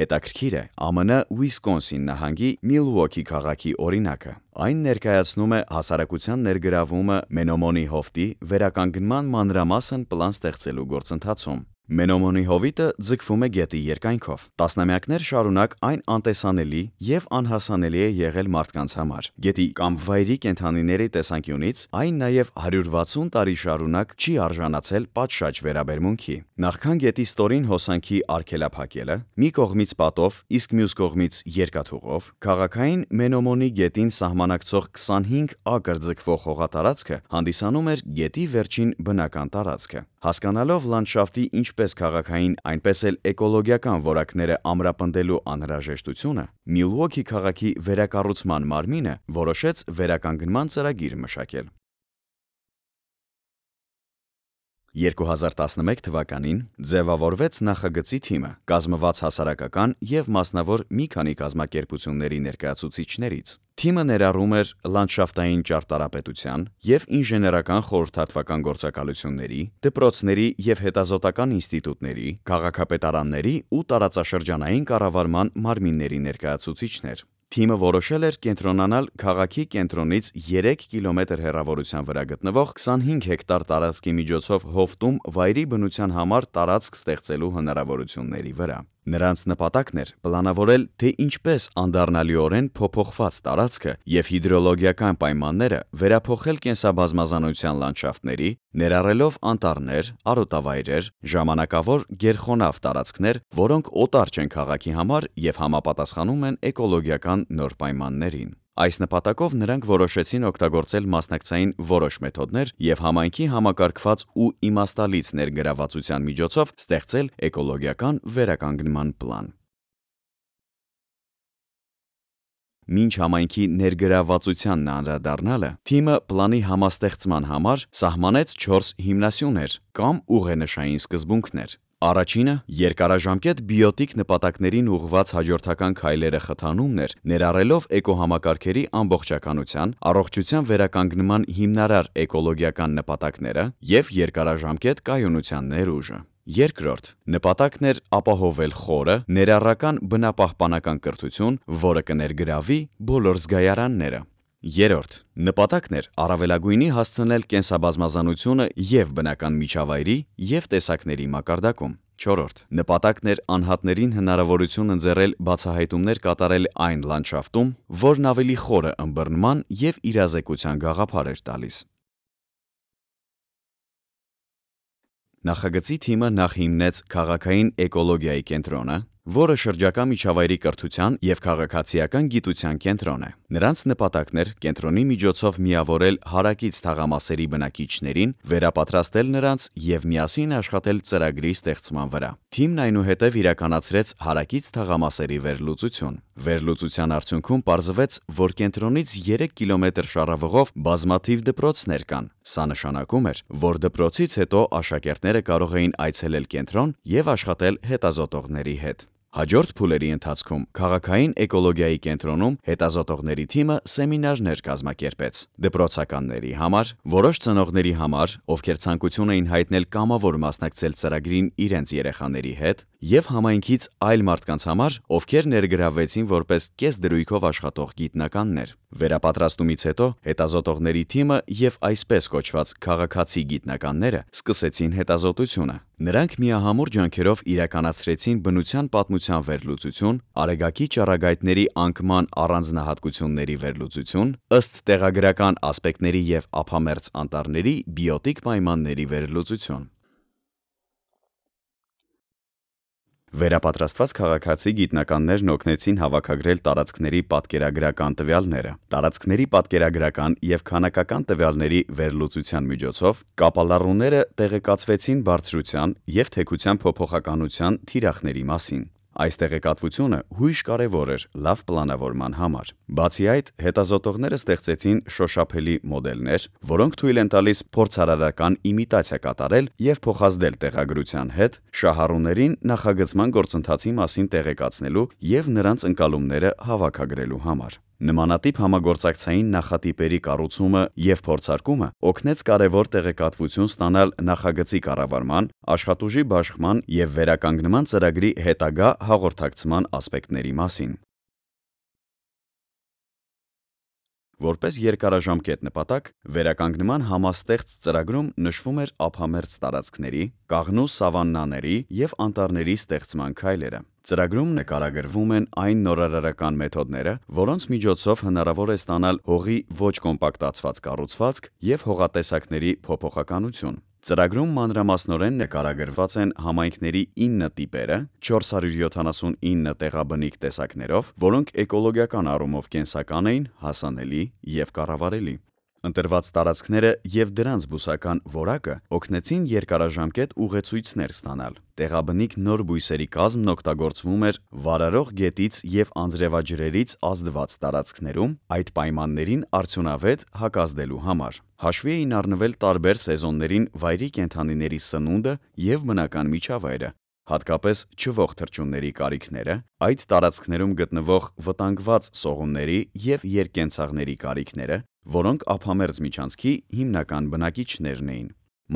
Հետաքրքիր է ԱՄՆ Ուիսկոնսին նահանգի Միլուոքի քաղաքի օրինակը։ Այն ներկայացնում է հասարակության ներգրավումը Մենոմոնի հովտի վերականգնման մանրամասն պլան ստեղծելու գործընթացում։ Մենոմոնի հովիտը ձգվում է գետի երկայնքով։ Տասնամյակներ շարունակ այն անտեսանելի եւ անհասանելի է եղել մարդկանց համար։ Գետի կամ վայրի կենթանիների տեսանկյունից այն նաեւ 160 տարի շարունակ չի արժանացել պատշաճ վերաբերմունքի։ Նախքան գետի ստորին հոսանքի արկելափակելը, մի կողմից պատով, իսկ մյուս կողմից երկաթուղով, քաղաքային Մենոմոնի գետին սահմանակցող 25 ակր ձգվող հողատարածքը հանդիսանում էր գետի վերջին բնական տարածքը։ Հասկանալով լանդշաֆտի ինչ ինչպես քաղաքային, այնպես էլ էկոլոգիական որակները ամրապնդելու անհրաժեշտությունը, Միլուոքի քաղաքի վերակառուցման մարմինը որոշեց վերականգնման ծրագիր մշակել։ 2011 թվականին ձևավորվեց նախագծի թիմը, կազմված հասարակական եւ մասնավոր մի քանի կազմակերպությունների ներկայացուցիչներից։ Թիմը ներառում էր լանդշաֆտային ճարտարապետության եւ ինժեներական խորհրդատվական գործակալությունների, դպրոցների եւ հետազոտական ինստիտուտների, քաղաքապետարանների ու տարածաշրջանային կառավարման մարմինների ներկայացուցիչներ թիմը որոշել էր կենտրոնանալ քաղաքի կենտրոնից 3 կիլոմետր հեռավորության վրա գտնվող 25 հեկտար տարածքի միջոցով հովտում վայրի բնության համար տարածք ստեղծելու հնարավորությունների վրա։ Նրանց նպատակն էր պլանավորել, թե ինչպես անդառնալիորեն փոփոխված տարածքը եւ հիդրոլոգիական պայմանները վերափոխել կենսաբազմազանության լանդշաֆտների, ներառելով անտառներ, արոտավայրեր, ժամանակավոր գերխոնավ տարածքներ, որոնք օտար չեն քաղաքի համար եւ համապատասխանում են էկոլոգիական նոր պայմաններին։ Այս նպատակով նրանք որոշեցին օգտագործել մասնակցային որոշ մեթոդներ եւ համայնքի համակարգված ու իմաստալից ներգրավվածության միջոցով ստեղծել էկոլոգիական վերականգնման պլան։ Մինչ համայնքի ներգրավվածությանն անդրադառնալը, թիմը պլանի համաստեղծման համար սահմանեց 4 հիմնասյուներ կամ ուղենշային սկզբունքներ։ Առաջինը երկարաժամկետ բիոտիկ նպատակներին ուղղված հաջորդական քայլերը խթանումն էր, ներառելով էկոհամակարգերի ամբողջականության, առողջության վերականգնման հիմնարար էկոլոգիական նպատակները եւ երկարաժամկետ կայունության ներուժը։ Երկրորդ նպատակն էր ապահովել խորը ներառական բնապահպանական կրթություն, որը կներգրավի բոլոր զգայարանները։ Երորդ, նպատակն էր առավելագույնի հասցնել կենսաբազմազանությունը եւ բնական միջավայրի եւ տեսակների մակարդակում։ Չորրորդ, նպատակն էր անհատներին հնարավորություն ընձեռել բացահայտումներ կատարել այն լանդշաֆտում, որն ավելի խորը ըմբռնման եւ իրազեկության գաղափար էր տալիս։ Նախագծի թիմը նախ հիմնեց քաղաքային էկոլոգիայի կենտրոնը, որը շրջակա միջավայրի կրթության եւ քաղաքացիական գիտության կենտրոն է։ Նրանց նպատակներ կենտրոնի միջոցով միավորել հարակից թաղամասերի բնակիչներին, վերապատրաստել նրանց եւ միասին աշխատել ծրագրի ստեղծման վրա։ Թիմն այնուհետև իրականացրեց հարակից թաղամասերի վերլուծություն։ Վերլուծության արդյունքում ողջվեց, որ կենտրոնից 3 կիլոմետր շարավղով բազմաթիվ դպրոցներ կան։ Սա նշանակում էր, որ դպրոցից հետո աշակերտները կարող էին այցելել կենտրոն եւ աշխատել հետազոտողների հետ։ Հաջորդ փուլերի ընթացքում քաղաքային էկոլոգիայի կենտրոնում հետազոտողների թիմը սեմինարներ կազմակերպեց դպրոցականների համար, որոշ ծնողների համար, ովքեր ցանկություն էին հայտնել կամավոր մասնակցել ծրագրին իրենց երեխաների հետ, եւ համայնքից այլ մարդկանց համար, ովքեր ներգրավվեցին որպես կես դրույքով աշխատող գիտնականներ։ Վերապատրաստումից հետո հետազոտողների թիմը եւ այսպես կոչված քաղաքացի գիտնականները սկսեցին հետազոտությունը։ Նրանք միահամուռ ջանքերով իրականացրեցին բնության պատմության վերլուծություն, արեգակի ճառագայթների անկման առանձնահատկությունների վերլուծություն, ըստ տեղագրական ասպեկտների եւ ափամերձ անտառների բիոտիկ պայմանների վերլուծություն։ Վերապատրաստված քաղաքացի գիտնականներն օգնեցին հավաքագրել տարածքների պատկերագրական տվյալները։ Տարածքների պատկերագրական եւ քանակական տվյալների վերլուծության միջոցով կապալառուները տեղեկացվեցին բարձրության եւ թեքության փոփոխականության թիրախների մասին։ Այս տեղեկատվությունը հույժ կարևոր էր լավ պլանավորման համար։ Բացի այդ, հետազոտողները ստեղծեցին շոշափելի մոդելներ, որոնք թույլ են տալիս փորձարարական իմիտացիա կատարել եւ փոխազդել տեղագրության հետ շահառուներին նախագծման գործընթացի մասին տեղեկացնելու եւ նրանց ընկալումները հավաքագրելու համար։ Նմանատիպ համագործակցային նախատիպերի կառուցումը եւ փորձարկումը օգնեց կարևոր տեղեկատվություն ստանալ նախագծի կառավարման, աշխատուժի բաշխման եւ վերականգնման ծրագրի հետագա հաղորդակցման ասպեկտների մասին։ Որպես երկարաժամկետ նպատակ, վերականգնման համաստեղծ ծրագրում նշվում էր ափամերձ տարածքների, կաղնու սավաննաների եւ անտառների ստեղծման քայլերը։ Ծրագրում նկարագրվում են այն նորարարական մեթոդները, որոնց միջոցով հնարավոր է ստանալ հողի ոչ կոմպակտացված կառուցվածք եւ հողատեսակների փոփոխականություն։ Ծրագրում մանրամասնորեն նկարագրված են համայնքների 9 տիպերը 479 տեղաբնիկ տեսակներով, որոնք էկոլոգիական առումով կենսական էին, հասանելի եւ կառավարելի։ Ընտրված տարածքները եւ դրանց բուսական որակը օգնեցին երկարաժամկետ ուղեցույցներ ստանալ։ Տեղաբնիկ նոր բույսերի կազմն օգտագործվում էր վարարող գետից եւ անձրևաջրերից ազդված տարածքներում այդ պայմաններին արդյունավետ հակազդելու համար։ Հաշվի էին առնվել տարբեր սեզոններին վայրի կենթանիների սնունդը եւ բնական միջավայրը, հատկապես չվող թրջունների կարիքները, այդ տարածքներում գտնվող վտանգված սողունների եւ երկենցաղների կարիքները, որոնք ափամերձ միջանցքի հիմնական բնակիչներն էին։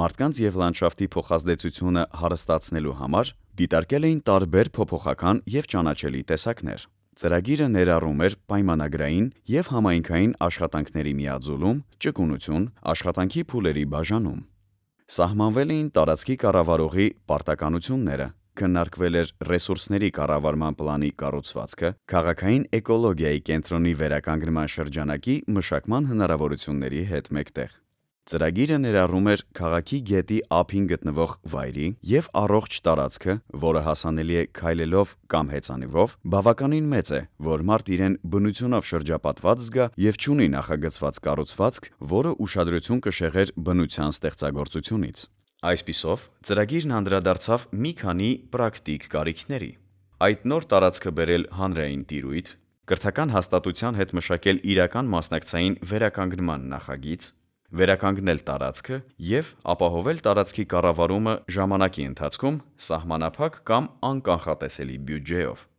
Մարդկանց եւ լանդշաֆտի փոխազդեցությունը հարստացնելու համար դիտարկել էին տարբեր փոփոխական եւ ճանաչելի տեսակներ։ Ծրագիրը ներառում էր պայմանագրային եւ համայնքային աշխատանքների միաձուլում, ճկունություն, աշխատանքի փուլերի բաժանում։ Սահմանվել էին տարածքի կառավարողի պարտականությունները, քննարկվել էր ռեսուրսների կառավարման պլանի կառուցվածքը, քաղաքային էկոլոգիայի կենտրոնի վերականգնման շրջանակի մշակման հնարավորությունների հետ մեկտեղ։ Ծրագիրը ներառում էր քաղաքի գետի ափին գտնվող վայրի եւ առողջ տարածքը, որը հասանելի է քայլելով կամ հեծանիվով, բավականին մեծ է, որ մարդ իրեն բնությունով շրջապատված զգա եւ ճունի նախագծված կառուցվածք, որը ուշադրություն կշեղեր բնության ստեղծագործությունից։ Այսպիսով, ծրագիրն անդրադարձավ մի քանի պրակտիկ կարիքների։ Այդ նոր տարածքը բերել հանրային տիրույթ, կրթական հաստատության հետ մշակել իրական մասնակցային վերականգնման նախագիծ, վերականգնել տարածքը եւ ապահովել տարածքի կառավարումը ժամանակի ընթացքում սահմանափակ կամ անկանխատեսելի բյուջեով։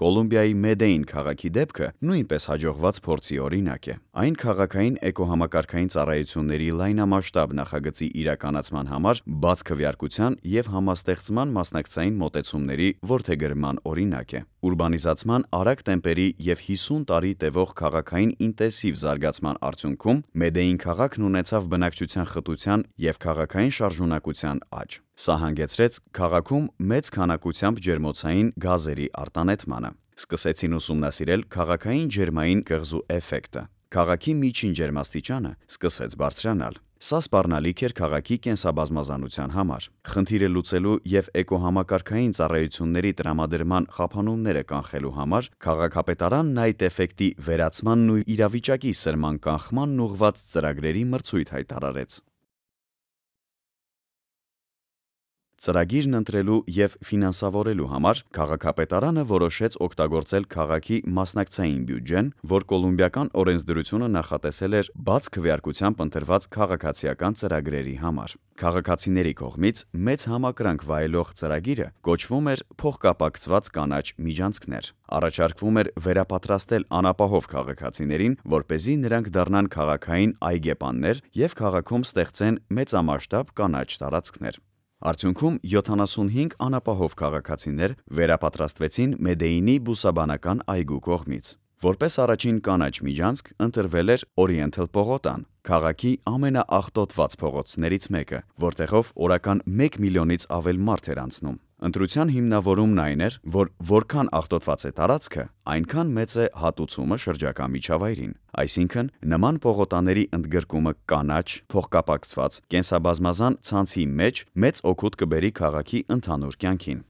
Կոլումբիայի Մեդեին քաղաքի դեպքը նույնպես հաջողված փորձի օրինակ է։ Այն քաղաքային էկոհամակարգային ծառայությունների լայնամասշտաբ նախագծի իրականացման համար բաց քվեարկության եւ համաստեղծման մասնակցային մոտեցումների ворթեգրման օրինակ է։ Ուրբանիզացման արագ տեմպերի եւ 50 տարի տևող քաղաքային ինտենսիվ զարգացման արդյունքում Մեդեին քաղաքն ունեցավ բնակչության խտության եւ քաղաքային շարժունակության աճ։ Սա հանգեցրեց քաղաքում մեծ քանակությամբ ջերմոցային գազերի արտանետմանը։ Սկսեցին ուսումնասիրել քաղաքային ջերմային կղզու էֆեկտը։ Քաղաքի միջին ջերմաստիճանը սկսեց բարձրանալ։ Սա սպառնալիք էր քաղաքի կենսաբազմազանության համար։ Խնդիրը լուծելու եւ էկոհամակարգային ծառայությունների տրամադրման խափանումները կանխելու համար քաղաքապետարանն այդ էֆեկտի վերացմանն ու իրավիճակի սրման կանխմանն ուղված ծրագրերի մրցույթ հայտարարեց։ Ծրագիրն ընտրելու եւ ֆինանսավորելու համար քաղաքապետարանը որոշեց օգտագործել քաղաքի մասնակցային բյուջեն, որ կոլումբիական օրենսդրությունը նախատեսել էր բաց քվեարկությամբ ընտրված քաղաքացիական ծրագրերի համար։ Քաղաքացիների կողմից մեծ համակրանք վայելող ծրագիրը կոչվում էր փոխկապակցված կանաչ միջանցքներ։ Առաջարկվում էր վերապատրաստել անապահով քաղաքացիներին, որ เป զի նրանք դառնան քաղաքային այգեպաններ եւ քաղաքում ստեղծեն մեծամասշտաբ կանաչ տարածքներ։ Արդյունքում 75 անապահով քաղաքացիներ վերապատրաստվեցին Մեդեինի բուսաբանական այգու կողմից։ Որպես առաջին կանաչ միջանցք ընտրվել էր Օրիենթալ Պողոտան, քաղաքի ամենաախտոտված փողոցներից մեկը, որտեղով օրական 1 միլիոնից ավել մարդ էր անցնում։ Ընտրության հիմնավորումն այն էր, որ որքան աղտոտված է տարածքը, այնքան մեծ է հատուցումը շրջակա միջավայրին։ Այսինքն, նման պողոտաների ընդգրկումը կանաչ, փոխկապակցված, կենսաբազմազան ցանցի մեջ մեծ օգուտ կբերի քաղաքի ընդհանուր կյանքին։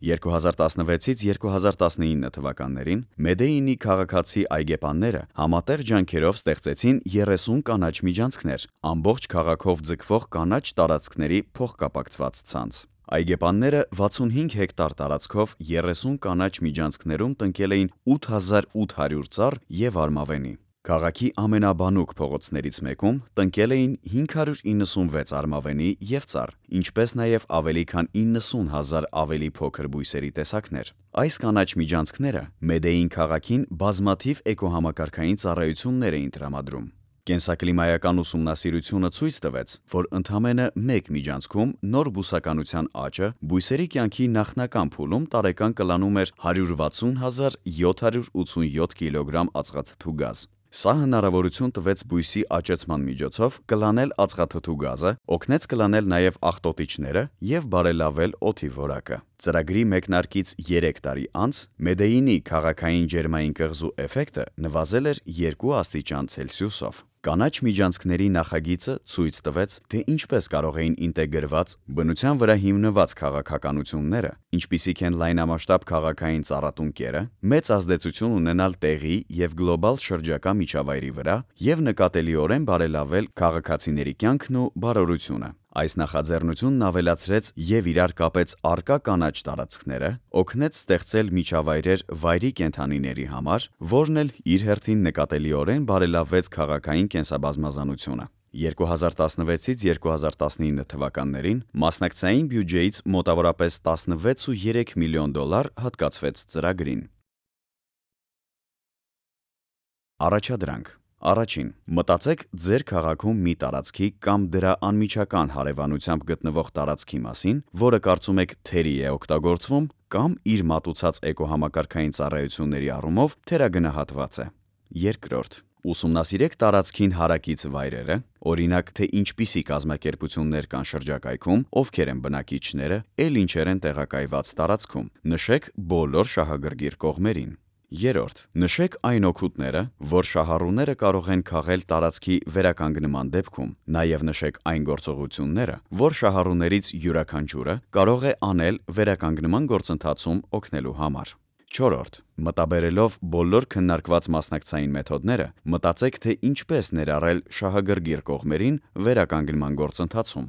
2016-ից 2019 թվականներին Մեդեինի քաղաքացի այգեպանները համատեղ ջանքերով ստեղծեցին 30 կանաչ միջանցքներ, ամբողջ քաղաքով ձգվող կանաչ տարածքների փոխկապակցված ցանց։ Այգեպանները 65 հեկտար տարածքով 30 կանաչ միջանցքներում տնկել էին 8800 ծառ եւ արմավենի։ Քաղաքի ամենաբանուկ փողոցներից մեկում տնկել էին 596 արմավենի և ծառ, ինչպես նաև ավելի քան 90 հազար ավելի փոքր բույսերի տեսակներ։ Այս կանաչ միջանցքները Մեդեին քաղաքին բազմաթիվ էկոհամակարգային ծառայություններ էին տրամադրում։ Կենսակլիմայական ուսումնասիրությունը ցույց տվեց, որ ընդամենը մեկ միջանցքում նոր բուսականության աճը բույսերի կյանքի նախնական փուլում տարեկան կլանում էր 160 787 կիլոգրամ ածխաթթու գազ։ Սա հնարավորություն տվեց բույսի աճեցման միջոցով կլանել ածխաթթու գազը, օգնեց կլանել նաև աղտոտիչները եւ բարելավել օթի որակը։ Ծրագրի մեկնարկից 3 տարի անց Մեդեինի քաղաքային ջերմային կղզու էֆեկտը նվազել էր 2 աստիճան Ցելսիուսով։ Կանաչ միջանցքների նախագիծը ցույց տվեց, թե ինչպես կարող էին ինտեգրված բնության վրա հիմնված քաղաքականությունները, ինչպիսիք են լայնամասշտաբ քաղաքային ծառատունկերը, մեծ ազդեցություն ունենալ տեղի եւ գլոբալ շրջակա միջավայրի վրա եւ նկատելիորեն բարելավել քաղաքացիների կյանքն ու բարօրությունը։ Այս նախաձեռնությունն ավելացրեց եւ իրար կապեց արկա կանաչ տարածքները, օգնեց ստեղծել միջավայրեր վայրի կենթանիների համար, որն էլ իր հերթին նկատելիորեն բարելավեց քաղաքային կենսաբազմազանությունը։ 2016-ից 2019 թվականներին մասնակցային բյուջեից մոտավորապես 16.3 միլիոն դոլար հատկացվեց ծրագրին։ Առաջադրանք Առաջին. մտածեք ձեր քաղաքում մի տարածքի կամ դրա անմիջական հարևանությամբ գտնվող տարածքի մասին, որը կարծում եք թերի է օգտագործվում կամ իր մատուցած էկոհամակարգային ծառայությունների առումով թերագնահատված է։ Երկրորդ. Ուսումնասիրեք տարածքին հարակից վայրերը, օրինակ թե ինչպիսի կազմակերպություններ կան շրջակայքում, ովքեր են բնակիչները, ել ինչեր են տեղակայված տարածքում։ Նշեք բոլոր շահագրգիռ կողմերին։ Երորդ, նշեք այն օգուտները, որ շահառուները կարող են քաղել տարածքի վերականգնման դեպքում։ Նաև նշեք այն գործողությունները, որ շահառուներից յուրաքանչյուրը կարող է անել վերականգնման գործընթացում օգնելու համար։ Չորորդ, մտաբերելով բոլոր քննարկված մասնակցային մեթոդները, մտածեք, թե ինչպես ներառել շահագրգիռ կողմերին վերականգնման գործընթացում։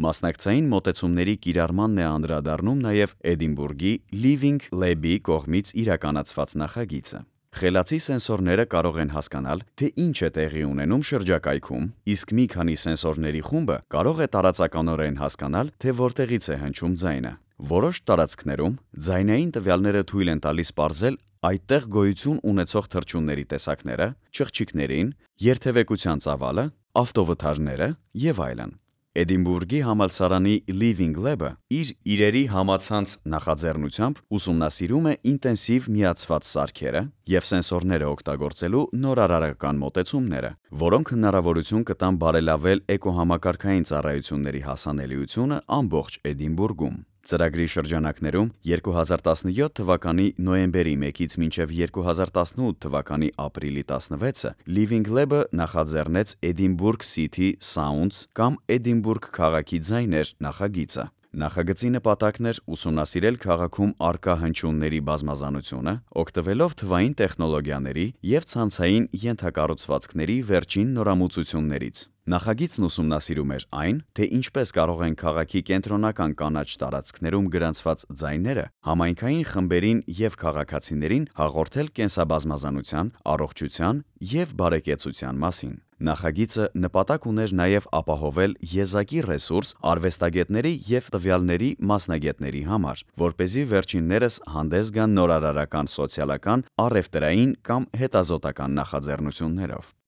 Մասնակցային մոտեցումների կիրառմանն է անդրադառնում նաև Էդինբուրգի Living Lab-ի կողմից իրականացված նախագիծը։ Խելացի սենսորները կարող են հասկանալ, թե ինչ է տեղի ունենում շրջակայքում, իսկ մի քանի սենսորների խումբը կարող է տարածականորեն հասկանալ, թե որտեղից է հնչում ձայնը։ Որոշ տարածքներում ձայնային տվյալները թույլ են տալիս ողրել այդտեղ գոյություն ունեցող թռչունների տեսակները, չղջիկներին, երթևեկության ծավալը, ավտովթարները եւ այլն։ Էդինբուրգի համալսարանի Living Lab-ը իր իրերի համացանց նախաձեռնությամբ ուսումնասիրում է ինտենսիվ միացված սարքերը եւ սենսորները օգտագործելու նորարարական մոտեցումները, որոնք հնարավորություն կտան բարելավել էկոհամակարգային ծառայությունների հասանելիությունը ամբողջ Էդինբուրգում։ Ծրագրի շրջանակներում 2017 թվականի նոյեմբերի 1-ից մինչև 2018 թվականի ապրիլի 16-ը Living Lab-ը նախաձեռնեց Edinburgh City Sounds կամ Edinburgh քաղաքի ձայներ նախագիծը։ Նախագծի նպատակն էր ուսումնասիրել քաղաքում արկա հնչյունների բազմազանությունը, օգտվելով թվային տեխնոլոգիաների եւ ցանցային ենթակառուցվածքների վերջին նորամուծություններից։ Նախագիծն ուսումնասիրում էր այն, թե ինչպես կարող են քաղաքի կենտրոնական կանաչ տարածքներում գրանցված ձայները համայնքային խմբերին եւ քաղաքացիներին հաղորդել կենսաբազմազանության, առողջության եւ բարեկեցության մասին։ Նախագիծը նպատակ ուներ նաև ապահովել եզակի ռեսուրս արվեստագետների եւ տվյալների մասնագետների համար, որ เป զի վերջիններս հանդես գան նորարարական սոցիալական, առևտրային կամ հետազոտական նախաձեռնություններով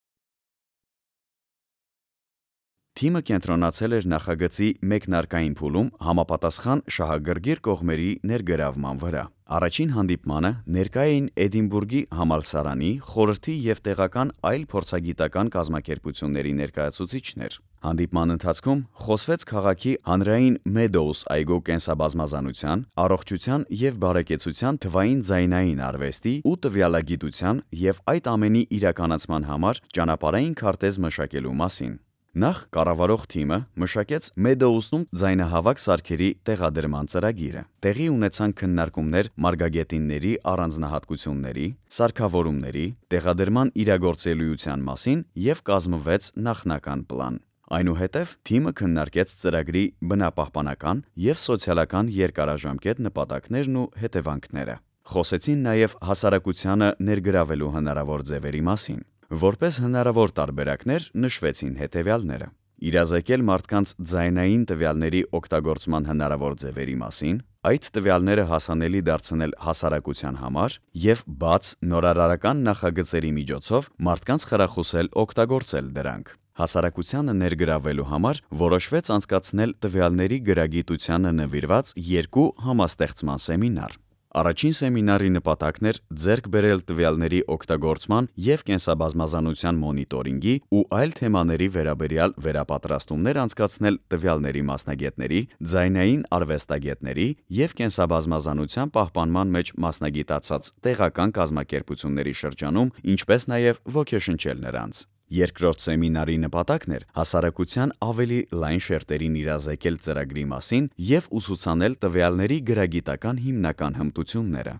թիմը կենտրոնացել էր նախագծի մեկնարկային փուլում համապատասխան շահագրգիռ կողմերի ներգրավման վրա։ Առաջին հանդիպմանը ներկա էին Էդինբուրգի համալսարանի, խորհրդի եւ տեղական այլ փորձագիտական կազմակերպությունների ներկայացուցիչներ։ Հանդիպման ընթացքում խոսվեց քաղաքի հանրային Meadows այգու կենսաբազմազանության, առողջության եւ բարեկեցության թվային ձայնային արվեստի ու տվյալագիտության եւ այդ ամենի իրականացման համար ճանապարհային քարտեզ մշակելու մասին։ Նախ կառավարող թիմը մշակեց Մեդոուսում ձայնահավաք սարքերի տեղադրման ծրագիրը։ Տեղի ունեցան քննարկումներ մարգագետինների առանձնահատկությունների, սարքավորումների, տեղադրման իրագործելիության մասին եւ կազմվեց նախնական պլան։ Այնուհետև թիմը քննարկեց ծրագրի բնապահպանական եւ սոցիալական երկարաժամկետ նպատակներն ու հետևանքները։ Խոսեցին նաև հասարակությանը ներգրավելու հնարավոր ձևերի մասին։ Որպես հնարավոր տարբերակներ նշվեցին հետևյալները. Իրազեկել մարդկանց ձայնային տվյալների օգտագործման հնարավոր ձևերի մասին, այդ տվյալները հասանելի դարձնել հասարակության համար եւ բաց նորարարական նախագծերի միջոցով մարդկանց խրախուսել օգտագործել դրանք։ Հասարակությանը ներգրավելու համար որոշվեց անցկացնել տվյալների գրագիտությանը նվիրված երկու համաստեղծման սեմինար։ Առաջին սեմինարի նպատակն էր ձեռք բերել տվյալների օգտագործման և կենսաբազմազանության մոնիտորինգի ու այլ թեմաների վերաբերյալ վերապատրաստումներ անցկացնել տվյալների մասնագետների, ձայնային արվեստագետների և կենսաբազմազանության պահպանման մեջ մասնագիտացած տեղական կազմակերպությունների շրջանում, ինչպես նաև ոգեշնչել նրանց։ Երկրորդ սեմինարի նպատակն էր հասարակության ավելի լայն շերտերին իրազեկել ծրագրի մասին եւ ուսուցանել տվյալների գրագիտական հիմնական հմտությունները։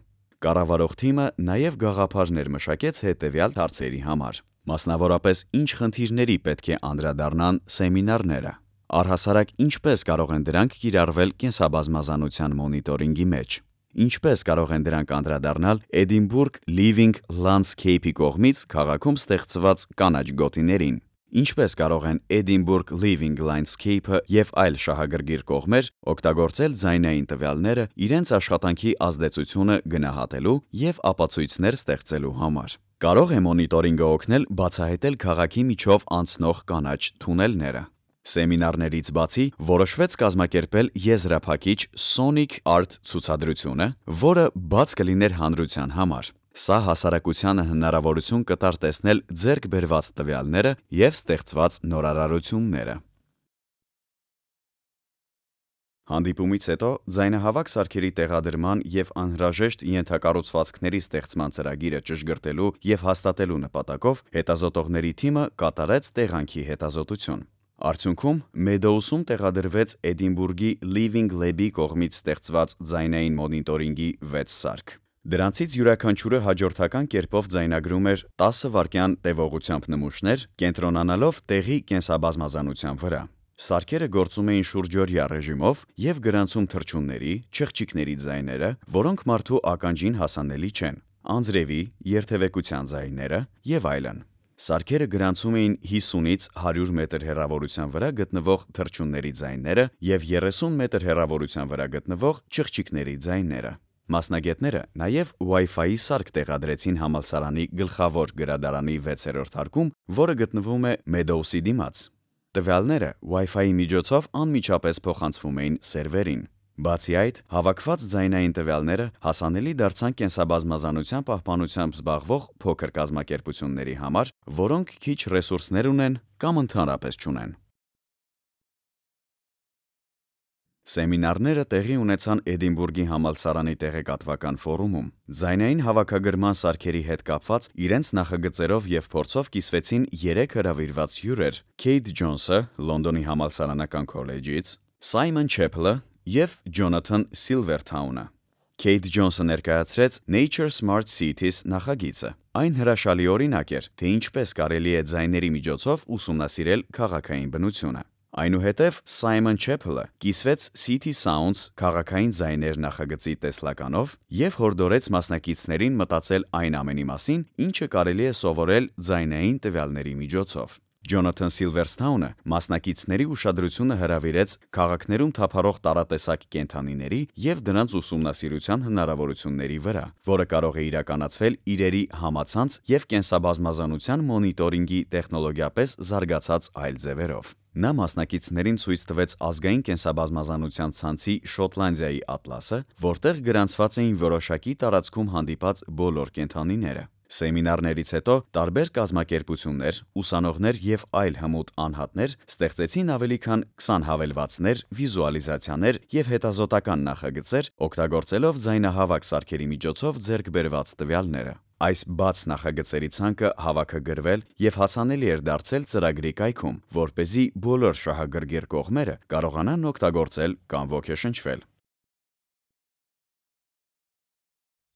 Կառավարող թիմը նաեւ գաղափարներ մշակեց հետեւյալ հարցերի համար։ Մասնավորապես ինչ խնդիրների պետք է անդրադառնան սեմինարները։ Արհասարակ ինչպես կարող են դրանք կիրառվել կենսաբազմազանության մոնիտորինգի մեջ։ Ինչպես կարող են դրանք անդրադառնալ Edinburgh Living Landscape-ի կողմից քաղաքում ստեղծված կանաչ գոտիներին։ Ինչպես կարող են Edinburgh Living Landscape-ը եւ այլ շահագրգիռ կողմեր օգտագործել ձայնային տվյալները իրենց աշխատանքի ազդեցությունը գնահատելու եւ ապացույցներ ստեղծելու համար։ Կարող է մոնիտորինգը օգնել բացահայտել քաղաքի միջով անցնող կանաչ թունելները։ Սեմինարներից բացի որոշվեց կազմակերպել եզրափակիչ Sonic Art ցուցադրությունը, որը բաց կլիներ հանրության համար։ Սա հասարակությանը հնարավորություն կտար տեսնել ձեռք բերված տվյալները եւ ստեղծված նորարարությունները։ Հանդիպումից հետո ձայնահավաք սարքերի տեղադրման եւ անհրաժեշտ ենթակառուցվածքների ստեղծման ծրագիրը ճշգրտելու եւ հաստատելու նպատակով հետազոտողների թիմը կատարեց տեղանքի հետազոտություն։ Արդյունքում Մեդոուսում տեղադրվեց Էդինբուրգի Living Lab-ի կողմից ստեղծված ձայնային մոնիտորինգի 6 սարք։ Դրանցից յուրաքանչյուրը հաջորդական կերպով ձայնագրում էր 10 վայրկյան տևողությամբ նմուշներ, կենտրոնանալով տեղի կենսաբազմազանության վրա։ Սարքերը գործում էին շուրջօրյա ռեժիմով եւ գրանցում թռչունների, չղջիկների ձայները, որոնք մարդու ականջին հասանելի չեն, անձրևի, երթևեկության ձայները եւ այլն։ Սարքերը գրանցում էին 50-ից 100 մետր հեռավորության վրա գտնվող թռչունների ձայները եւ 30 մետր հեռավորության վրա գտնվող չղջիկների ձայները։ Մասնագետները նաև Wi-Fi-ի սարք տեղադրեցին համալսարանի գլխավոր գրադարանի 6-րդ հարկում, որը գտնվում է Meadows-ի դիմաց։ Տվյալները Wi-Fi-ի միջոցով անմիջապես փոխանցվում էին սերվերին։ Բացի այդ, հավաքված ձայնային տվյալները հասանելի դարձան կենսաբազմազանության պահպանությամբ զբաղվող փոքր կազմակերպությունների համար, որոնք քիչ ռեսուրսներ ունեն կամ ընդհանրապես չունեն։ Սեմինարները տեղի ունեցան Էդինբուրգի համալսարանի տեղեկատվական ֆորումում։ Ձայնային հավաքագրման սարքերի հետ կապված իրենց նախագծերով եւ փորձով կիսվեցին 3 հրավիրված հյուրեր՝ Քեյթ Ջոնսը Լոնդոնի համալսարանական քոլեջից, Սայմոն Չեփլը եւ Ջոնաթան Սիլվերթաունը։ Քեյթ Ջոնսը ներկայացրեց Nature Smart Cities նախագիծը։ Այն հրաշալի օրինակ էր, թե ինչպես կարելի է ձայների միջոցով ուսումնասիրել քաղաքային բնությունը։ Այնուհետև Սայմոն Չեփլը կիսվեց City Sounds քաղաքային ձայներ նախագծի տեսլականով եւ հորդորեց մասնակիցներին մտածել այն ամենի մասին, ինչը կարելի է սովորել ձայնային տվյալների միջոցով։ Ջոնաթան Սիլվերսթաունը մասնակիցների ուշադրությունը հրավիրեց քաղաքներում թափառող տարատեսակ կենթանիների եւ դրանց ուսումնասիրության հնարավորությունների վրա, որը կարող է իրականացվել իրերի համացանց եւ կենսաբազմազանության մոնիտորինգի տեխնոլոգիապես զարգացած այլ ձևերով։ Նա մասնակիցներին ցույց տվեց ազգային կենսաբազմազանության ցանցի Շոտլանդիայի ատլասը, որտեղ գրանցված էին որոշակի տարածքում հանդիպած բոլոր կենթանիները։ Սեմինարներից հետո տարբեր կազմակերպություններ, ուսանողներ եւ այլ հմուտ անհատներ ստեղծեցին ավելի քան 20 հավելվածներ, վիզուալիզացիաներ եւ հետազոտական նախագծեր, օգտագործելով ձայնահավաք սարքերի միջոցով ձեռք բերված տվյալները։ Այս բաց նախագծերի ցանկը հավաքագրվել եւ հասանելի էր դարձել ծրագրի կայքում, որ เป զի բոլոր շահագրգիռ կողմերը կարողանան օգտագործել կամ ոգեշնչվել։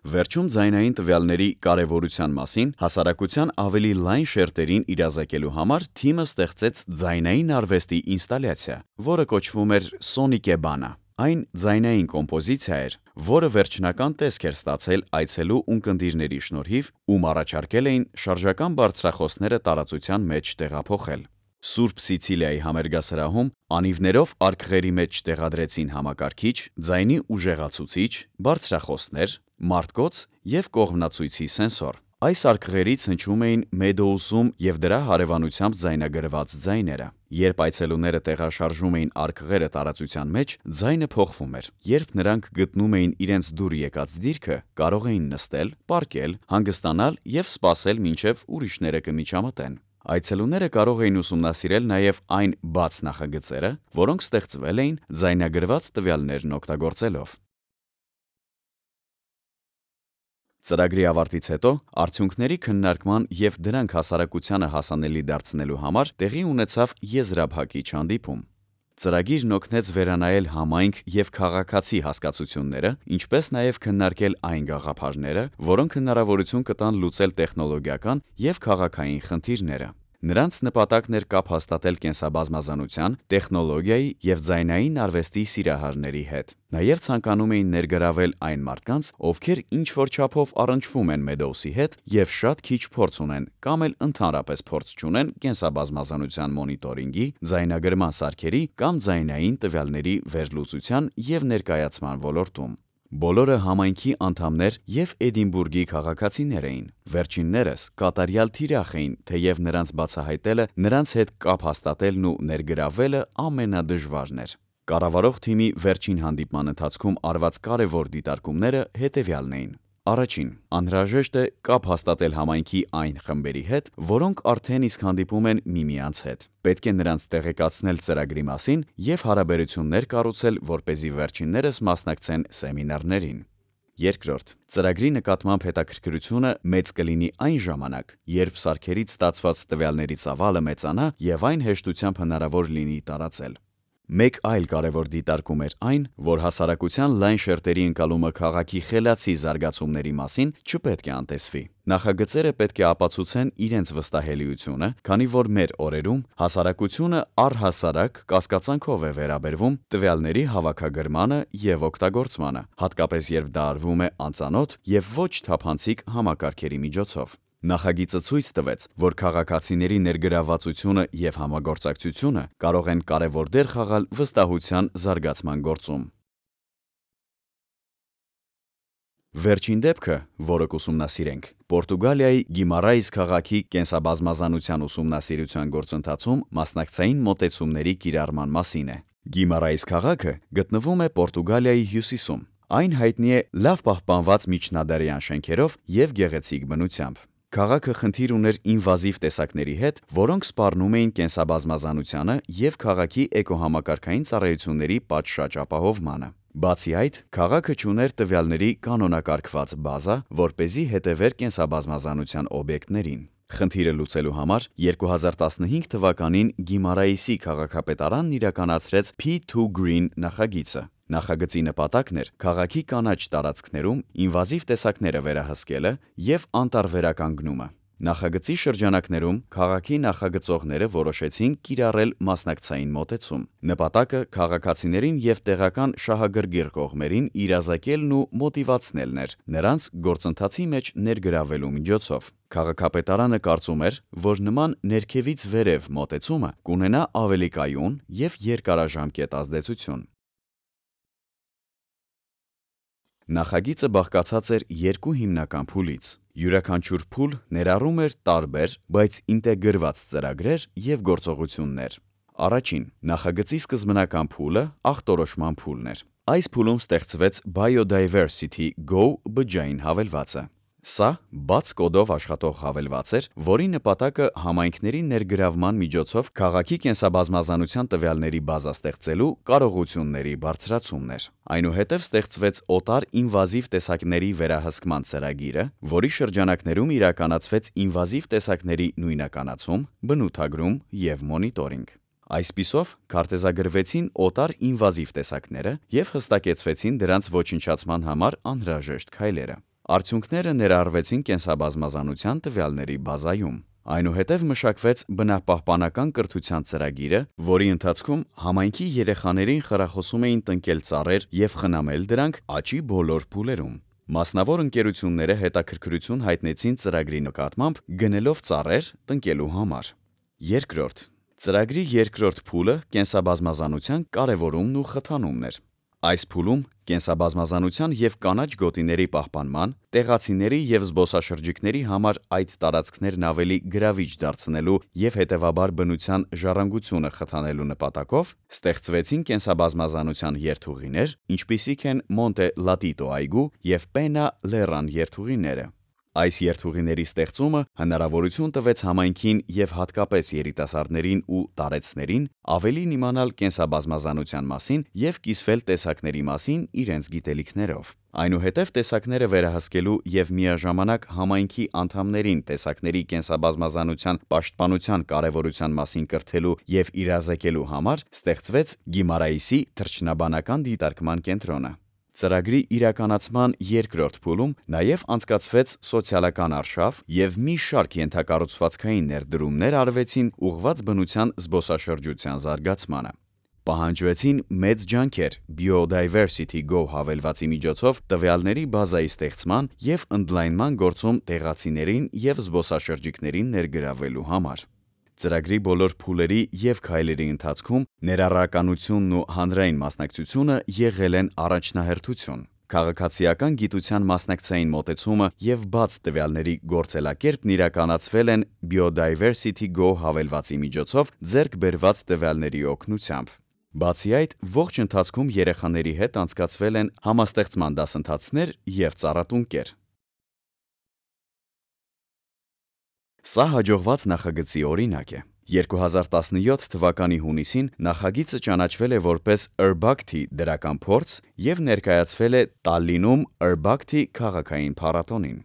Վերջում ձայնային տվյալների կարևորության մասին հասարակության ավելի լայն շերտերին իրազեկելու համար թիմը ստեղծեց ձայնային արվեստի ինստալյացիա, որը կոչվում էր Sonicebana։ Այն ձայնային կոմպոզիցիա էր, որը վերջնական տեսք էր ստացել այցելու ունկնդիրների շնորհիվ, ում առաջարկել էին շարժական բարձրախոսները տարածության մեջ տեղափոխել։ Սուրբ Սիցիլիայի համերգասրահում անիվներով արկղերի մեջ տեղադրեցին համակարգիչ, ձայնի ուժեղացուցիչ, բարձրախոսներ, մարտկոց եւ կողմնացույցի սենսոր։ Այս արկղերից հնչում էին մեդոուսում եւ դրա հարևանությամբ ձայնագրված ձայները։ Երբ այցելուները տեղաշարժում էին արկղերը տարածության մեջ, ձայնը փոխվում էր։ Երբ նրանք գտնում էին իրենց դուր եկած դիրքը, կարող էին նստել, պարկել, հանգստանալ եւ սպասել, մինչեւ ուրիշները կմիջամտեն այցելուները կարող էին ուսումնասիրել նաև այն բաց նախագծերը, որոնք ստեղծվել էին ձայնագրված տվյալներն օգտագործելով։ Ծրագրի ավարտից հետո արդյունքների քննարկման եւ դրանք հասարակությանը հասանելի դարձնելու համար տեղի ունեցավ եզրափակիչ հանդիպում։ Ծրագիրն օգնեց վերանայել համայնք եւ քաղաքացի հասկացությունները, ինչպես նաեւ քննարկել այն գաղափարները, որոնք հնարավորություն կտան լուծել տեխնոլոգիական եւ քաղաքային խնդիրները։ Նրանց նպատակն էր կապ հաստատել կենսաբազմազանության, տեխնոլոգիայի եւ ձայնային արվեստի սիրահարների հետ։ Նաեւ ցանկանում էին ներգրավել այն մարդկանց, ովքեր ինչ որ չափով առնչվում են Մեդոուսի հետ եւ շատ քիչ փորձ ունեն կամ էլ ընդհանրապես փորձ չունեն կենսաբազմազանության մոնիտորինգի, ձայնագրման սարքերի կամ ձայնային տվյալների վերլուծության եւ ներկայացման ոլորտում։ Բոլորը համայնքի անդամներ եւ Էդինբուրգի քաղաքացիներ էին։ Վերջիններս կատարյալ թիրախ էին, թեև նրանց բացահայտելը, նրանց հետ կապ հաստատելն ու ներգրավելը ամենադժվարն էր։ Կառավարող թիմի վերջին հանդիպման ընթացքում արված կարևոր դիտարկումները հետևյալն էին։ Առաջին՝ անհրաժեշտ է կապ հաստատել համայնքի այն խմբերի հետ, որոնք արդեն իսկ հանդիպում են միմյանց հետ։ Պետք է նրանց տեղեկացնել ծրագրի մասին և հարաբերություններ կառուցել, որպեսզի վերջիններս մասնակցեն սեմինարներին։ Երկրորդ՝ ծրագրի նկատմամբ հետաքրքրությունը մեծ կլինի այն ժամանակ, երբ սարքերից ստացված տվյալների ծավալը մեծանա և այն հեշտությամբ հնարավոր լինի տարածել։ Մեկ այլ կարևոր դիտարկում էր այն, որ հասարակության լայն շերտերի ընկալումը քաղաքի խելացի զարգացումների մասին չպետք է անտեսվի։ Նախագծերը պետք է ապացուցեն իրենց վստահելիությունը, քանի որ մեր օրերում հասարակությունը առհասարակ կասկածանքով է վերաբերվում տվյալների հավաքագրմանը եւ օգտագործմանը, հատկապես երբ դա արվում է անծանոթ եւ ոչ թափանցիկ համակարգերի միջոցով։ Նախագիծը ցույց տվեց, որ քաղաքացիների ներգրավվածությունը եւ համագործակցությունը կարող են կարևոր դեր խաղալ վստահության զարգացման գործում։ Վերջին դեպքը, որը կուսումնասիրենք, Պորտուգալիայի Գիմարայիս քաղաքի կենսաբազմազանության ուսումնասիրության գործընթացում մասնակցային մոտեցումների կիրառման մասին է։ Գիմարայիս քաղաքը գտնվում է Պորտուգալիայի հյուսիսում։ Այն հայտնի է լավ պահպանված միջնադարյան շենքերով եւ գեղեցիկ բնությամբ։ Քաղաքը խնդիր ուներ ինվազիվ տեսակների հետ, որոնք սպառնում էին կենսաբազմազանությանը եւ քաղաքի էկոհամակարգային ծառայությունների պատշաճ ապահովմանը։ Բացի այդ, քաղաքը ճուներ տվյալների կանոնակարգված բազա, որ เป զի հետևեր կենսաբազմազանության օբյեկտներին։ Խնդիրը լուծելու համար 2015 թվականին Գիմարայիսի քաղաքապետարանն իրականացրեց P2 Green նախագիծը, Նախագծի նպատակն էր քաղաքի կանաչ տարածքներում ինվազիվ տեսակները վերահսկելը եւ անտարվերականգնումը։ Նախագծի շրջանակներում քաղաքի նախագծողները որոշեցին կիրառել մասնակցային մոտեցում։ Նպատակը քաղաքացիներին եւ տեղական շահագրգիռ կողմերին իրազեկելն ու մոտիվացնելն էր նրանց գործընթացի մեջ ներգրավելու միջոցով։ Քաղաքապետարանը կարծում էր, որ նման ներքևից վերև մոտեցումը կունենա ավելի կայուն եւ երկարաժամկետ ազդեցություն։ Նախագիծը բաղկացած էր երկու հիմնական փուլից։ Յուրաքանչյուր փուլ ներառում էր տարբեր, բայց ինտեգրված ծրագրեր եւ գործողություններ։ Առաջին նախագծի սկզբնական փուլը ախտորոշման փուլն էր։ Այս փուլում ստեղծվեց Biodiversity Go բջջային հավելվածը։ Սա բաց կոդով աշխատող հավելված էր, որի նպատակը համայնքների ներգրավման միջոցով քաղաքի կենսաբազմազանության տվյալների բազա ստեղծելու կարողությունների բարձրացումն էր։ Այնուհետև ստեղծվեց օտար ինվազիվ տեսակների վերահսկման ծրագիրը, որի շրջանակներում իրականացվեց ինվազիվ տեսակների նույնականացում, բնութագրում եւ մոնիտորինգ։ Այսպիսով քարտեզագրվեցին օտար ինվազիվ տեսակները եւ հստակեցվեցին դրանց ոչնչացման համար անհրաժեշտ քայլերը։ Արդյունքները ներառվեցին կենսաբազմազանության տվյալների բազայում։ Այնուհետև մշակվեց բնապահպանական կրթության ծրագիրը, որի ընթացքում համայնքի երեխաներին խրախուսում էին տնկել ծառեր եւ խնամել դրանք աճի բոլոր փուլերում։ Մասնավոր ընկերությունները հետաքրքրություն հայտնեցին ծրագրի նկատմամբ գնելով ծառեր տնկելու համար։ Երկրորդ Ծրագրի երկրորդ փուլը կենսաբազմազանության կարևորումն ու խթանումն էր։ Այս փուլում կենսաբազմազանության եւ կանաչ գոտիների պահպանման, տեղացիների եւ զբոսաշրջիկների համար այդ տարածքներն ավելի գրավիչ դարձնելու եւ հետեւաբար բնության ժառանգությունը խթանելու նպատակով ստեղծվեցին կենսաբազմազանության երթուղիներ, ինչպիսիք են Մոնտե Լատիտո այգու եւ Պենա Լեռան երթուղիները։ Այս երթուղիների ստեղծումը հնարավորություն տվեց համայնքին եւ հատկապես երիտասարդներին ու տարեցներին ավելին իմանալ կենսաբազմազանության մասին եւ կիսվել տեսակների մասին իրենց գիտելիքներով։ Այնուհետև տեսակները վերահսկելու եւ միաժամանակ համայնքի անդամներին տեսակների կենսաբազմազանության պաշտպանության կարեւորության մասին կրթելու եւ իրազեկելու համար ստեղծվեց Գիմարայիսի թրջնաբանական դիտարկման կենտրոնը։ Ծրագրի իրականացման երկրորդ փուլում նաև անցկացվեց սոցիալական արշավ եւ մի շարք ենթակառուցվածքային ներդրումներ արվեցին ուղված բնության զբոսաշրջության զարգացմանը։ Պահանջվեցին մեծ ջանքեր Biodiversity Go հավելվածի միջոցով տվյալների բազայի ստեղծման եւ ընդլայնման գործում տեղացիներին եւ զբոսաշրջիկներին ներգրավելու համար։ Ծրագրի բոլոր փուլերի եւ քայլերի ընթացքում ներառականությունն ու հանրային մասնակցությունը եղել են առաջնահերթություն։ Քաղաքացիական գիտության մասնակցային մոտեցումը եւ բաց տվյալների գործելակերպն իրականացվել են Biodiversity Go հավելվածի միջոցով ձեռք բերված տվյալների օգնությամբ։ Բացի այդ, ողջ ընթացքում երեխաների հետ անցկացվել են համաստեղծման դասընթացներ եւ ծառատունկեր։ Սա հաջողված նախագծի օրինակ է։ 2017 թվականի հունիսին նախագիծը ճանաչվել է որպես Urbakti դրական փորձ եւ ներկայացվել է Տալինում Urbakti քաղաքային փառատոնին։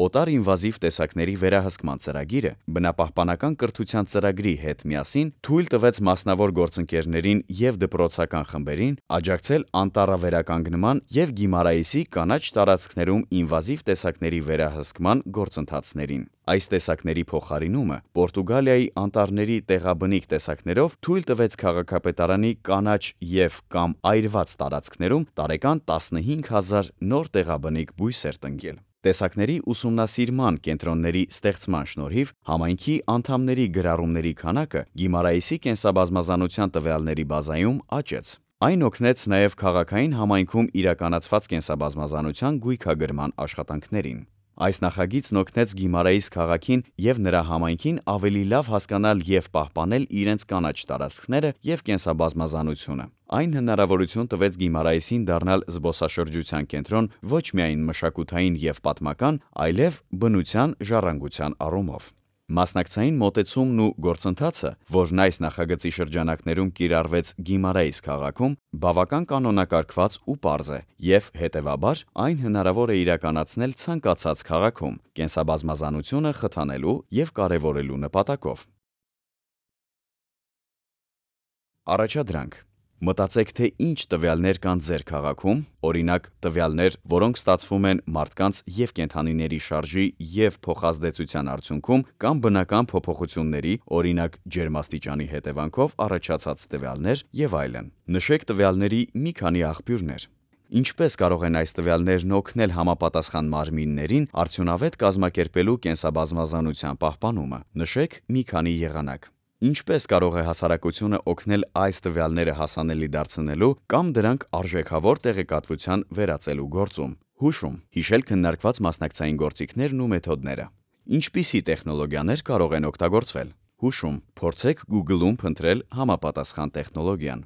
Օտար ինվազիվ տեսակների վերահսկման ծրագիրը բնապահպանական կրթության ծրագրի հետ միասին թույլ տվեց մասնավոր գործընկերներին եւ դպրոցական խմբերին աջակցել անտառավերականգնման եւ Գիմարայիսի կանաչ տարածքներում ինվազիվ տեսակների վերահսկման գործընթացներին։ Այս տեսակների փոխարինումը Պորտուգալիայի անտառների տեղաբնիկ տեսակներով թույլ տվեց քաղաքապետարանի կանաչ և կամ այրված տարածքներում տարեկան 15000 նոր տեղաբնիկ բույսեր տնկել։ Տեսակների ուսումնասիրման կենտրոնների ստեղծման շնորհիվ համայնքի անդամների գրառումների քանակը Գիմարայիսի կենսաբազմազանության տվյալների բազայում աճեց։ Այն օգնեց նաև քաղաքային համայնքում իրականացված կենսաբազմազանության գույքագրման աշխատանքներին։ Այս նախագիծն օգնեց Գիմարայիս քաղաքին եւ նրա համայնքին ավելի լավ հասկանալ եւ պահպանել իրենց կանաչ տարածքները եւ կենսաբազմազանությունը։ Այն հնարավորություն տվեց Գիմարայիսին դառնալ զբոսաշրջության կենտրոն ոչ միայն մշակութային եւ պատմական, այլև բնության ժառանգության առումով։ Մասնակցային մոտեցումն ու գործընթացը, որն այս նախագծի շրջանակներում կիրառվեց Գիմարայիս քաղաքում, բավական կանոնակարգված ու պարզ է, եւ հետեւաբար այն հնարավոր է իրականացնել ցանկացած քաղաքում, կենսաբազմազանությունը խթանելու եւ կարևորելու նպատակով։ Առաջադրանք Մտածեք, թե ինչ տվյալներ կան ձեր քաղաքում, օրինակ տվյալներ, որոնք ստացվում են մարդկանց եւ կենթանիների շարժի եւ փոխազդեցության արդյունքում կամ բնական փոփոխությունների, օրինակ ջերմաստիճանի հետևանքով առաջացած տվյալներ եւ այլն։ Նշեք տվյալների մի քանի աղբյուրներ։ Ինչպես կարող են այս տվյալներն օգնել համապատասխան մարմիններին արդյունավետ կազմակերպելու կենսաբազմազանության պահպանումը։ Նշեք մի քանի եղանակ։ Ինչպես կարող է հասարակությունը օգնել այս տվյալները հասանելի դարձնելու կամ դրանք արժեքավոր տեղեկատվության վերածելու գործում։ Հուշում հիշել քննարկված մասնակցային գործիքներն ու մեթոդները։ Ինչպիսի տեխնոլոգիաներ կարող են օգտագործվել։ Հուշում փորձեք Google-ում փնտրել համապատասխան տեխնոլոգիան։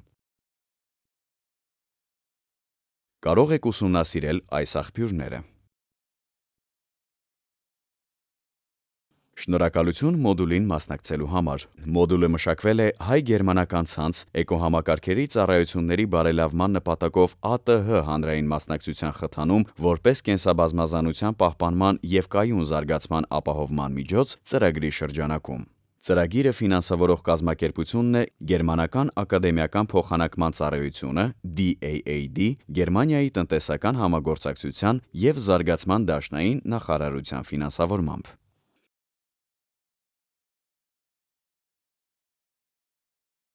Կարող եք ուսումնասիրել այս աղբյուրները։ Շնորհակալություն մոդուլին մասնակցելու համար։ Մոդուլը մշակվել է հայ-գերմանական ցանց էկոհամակարգերի ծառայությունների բարելավման նպատակով ԱՏՀ հանրային մասնակցության խթանում որպես կենսաբազմազանության պահպանման և կայուն զարգացման ապահովման միջոց ծրագրի շրջանակում։ Ծրագիրը ֆինանսավորող կազմակերպությունն է Գերմանական ակադեմիական փոխանակման ծառայությունը (DAAD) Գերմանիայի տնտեսական համագործակցության և զարգացման դաշնային նախարարության ֆինանսավորմամբ։